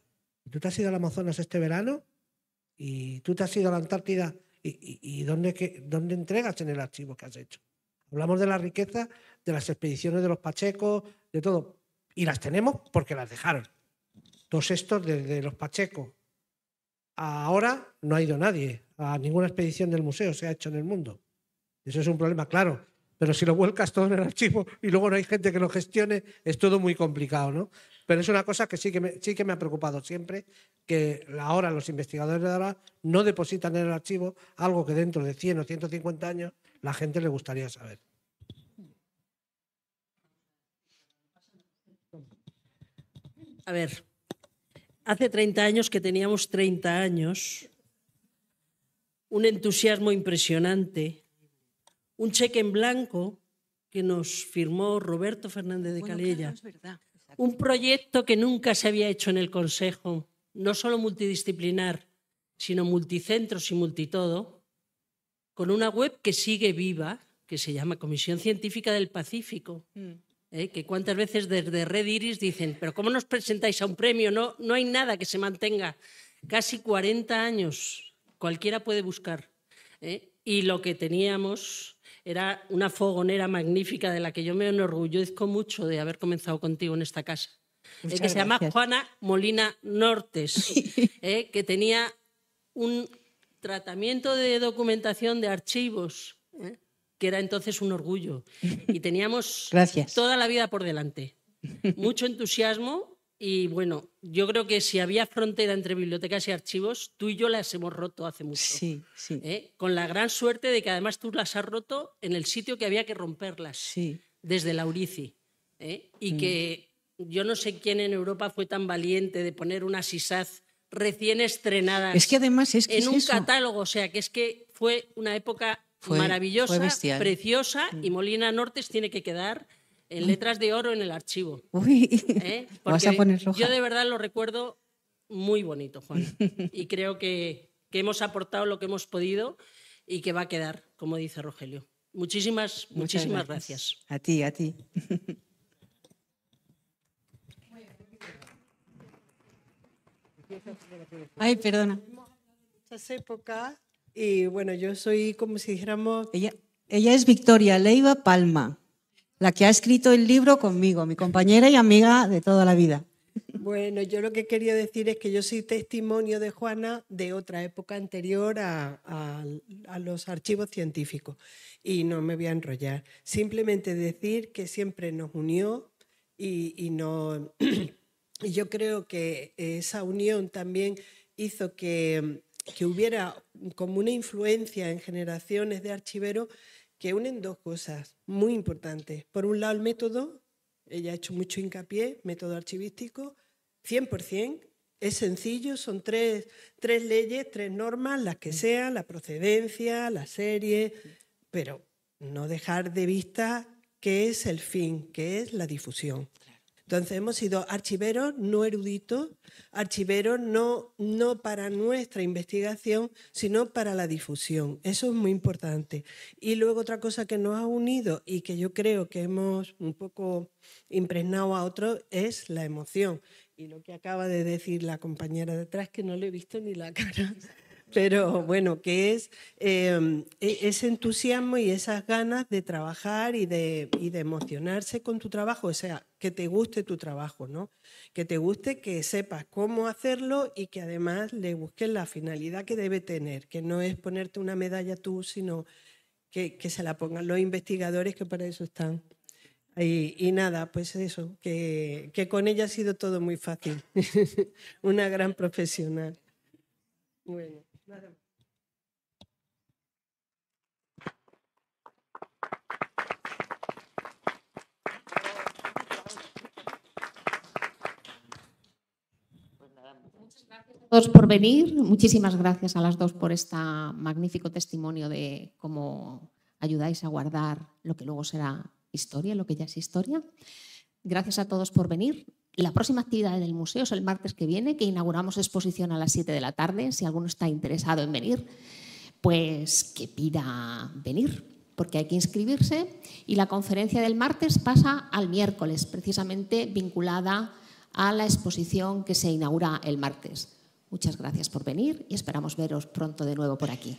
¿tú te has ido al Amazonas este verano? ¿Y tú te has ido a la Antártida? y, dónde, dónde entregas en el archivo que has hecho. Hablamos de la riqueza, de las expediciones de los pachecos, de todo. Y las tenemos porque las dejaron. Todos estos de los pachecos. Ahora no ha ido nadie a ninguna expedición del museo, se ha hecho en el mundo. Eso es un problema, claro pero si lo vuelcas todo en el archivo y luego no hay gente que lo gestione, es todo muy complicado, ¿no? Pero es una cosa que sí que me, sí que me ha preocupado siempre, que ahora los investigadores de ahora no depositan en el archivo algo que dentro de 100 o 150 años la gente le gustaría saber. A ver, hace 30 años que teníamos 30 años, un entusiasmo impresionante un cheque en blanco que nos firmó Roberto Fernández de Calella. un proyecto que nunca se había hecho en el Consejo, no solo multidisciplinar, sino multicentros y multitodo, con una web que sigue viva, que se llama Comisión Científica del Pacífico. Mm. ¿eh? Que cuántas veces desde Red Iris dicen, pero ¿cómo nos presentáis a un premio? No, no hay nada que se mantenga. Casi 40 años, cualquiera puede buscar. ¿eh? Y lo que teníamos era una fogonera magnífica de la que yo me enorgullezco mucho de haber comenzado contigo en esta casa. Es eh, que se llama Juana Molina Nortes, eh, que tenía un tratamiento de documentación de archivos, eh, que era entonces un orgullo. Y teníamos toda la vida por delante. Mucho entusiasmo y bueno, yo creo que si había frontera entre bibliotecas y archivos, tú y yo las hemos roto hace mucho. Sí, sí. ¿eh? Con la gran suerte de que además tú las has roto en el sitio que había que romperlas. Sí. Desde la ¿eh? Y mm. que yo no sé quién en Europa fue tan valiente de poner una SISAZ recién estrenada. Es que además es En un catálogo, o sea, que es que fue una época maravillosa, preciosa, y mm. Molina Nortes tiene que quedar en letras de oro en el archivo. ¿eh? vas a poner Yo de verdad lo recuerdo muy bonito, Juan. Y creo que, hemos aportado lo que hemos podido y que va a quedar, como dice Rogelio. Muchísimas, muchísimas gracias. A ti, a ti. Ay, perdona. Muchas épocas y bueno, yo soy como si dijéramos... Ella, ella es Victoria Leiva Palma la que ha escrito el libro conmigo, mi compañera y amiga de toda la vida. Bueno, yo lo que quería decir es que yo soy testimonio de Juana de otra época anterior a, los archivos científicos y no me voy a enrollar. Simplemente decir que siempre nos unió y, no, yo creo que esa unión también hizo que, que hubiera como una influencia en generaciones de archiveros que unen dos cosas muy importantes. Por un lado, el método, ella ha hecho mucho hincapié, método archivístico, 100%, es sencillo, son tres, tres leyes, tres normas, las que sean, la procedencia, la serie, pero no dejar de vista qué es el fin, qué es la difusión. Entonces hemos sido archiveros no eruditos, archiveros no, no para nuestra investigación, sino para la difusión. Eso es muy importante. Y luego otra cosa que nos ha unido y que yo creo que hemos un poco impregnado a otros es la emoción. Y lo que acaba de decir la compañera detrás, que no le he visto ni la cara pero bueno, que es em, e, ese entusiasmo y esas ganas de trabajar y de, emocionarse con tu trabajo, o sea, que te guste tu trabajo, ¿no? Que te guste, que sepas cómo hacerlo y que además le busques la finalidad que debe tener, que no es ponerte una medalla tú, sino que, se la pongan los investigadores que para eso están. Y, nada, pues eso, que, que, con ella ha sido todo muy fácil. Una gran profesional. Bueno. Pues muchas gracias a todos por venir. Muchísimas gracias a las dos por este magnífico testimonio de cómo ayudáis a guardar lo que luego será historia, lo que ya es historia. Gracias a todos por venir la próxima actividad del museo es el martes que viene, que inauguramos exposición a las 7 de la tarde. Si alguno está interesado en venir, pues que pida venir, porque hay que inscribirse. Y la conferencia del martes pasa al miércoles, precisamente vinculada a la exposición que se inaugura el martes. Muchas gracias por venir y esperamos veros pronto de nuevo por aquí.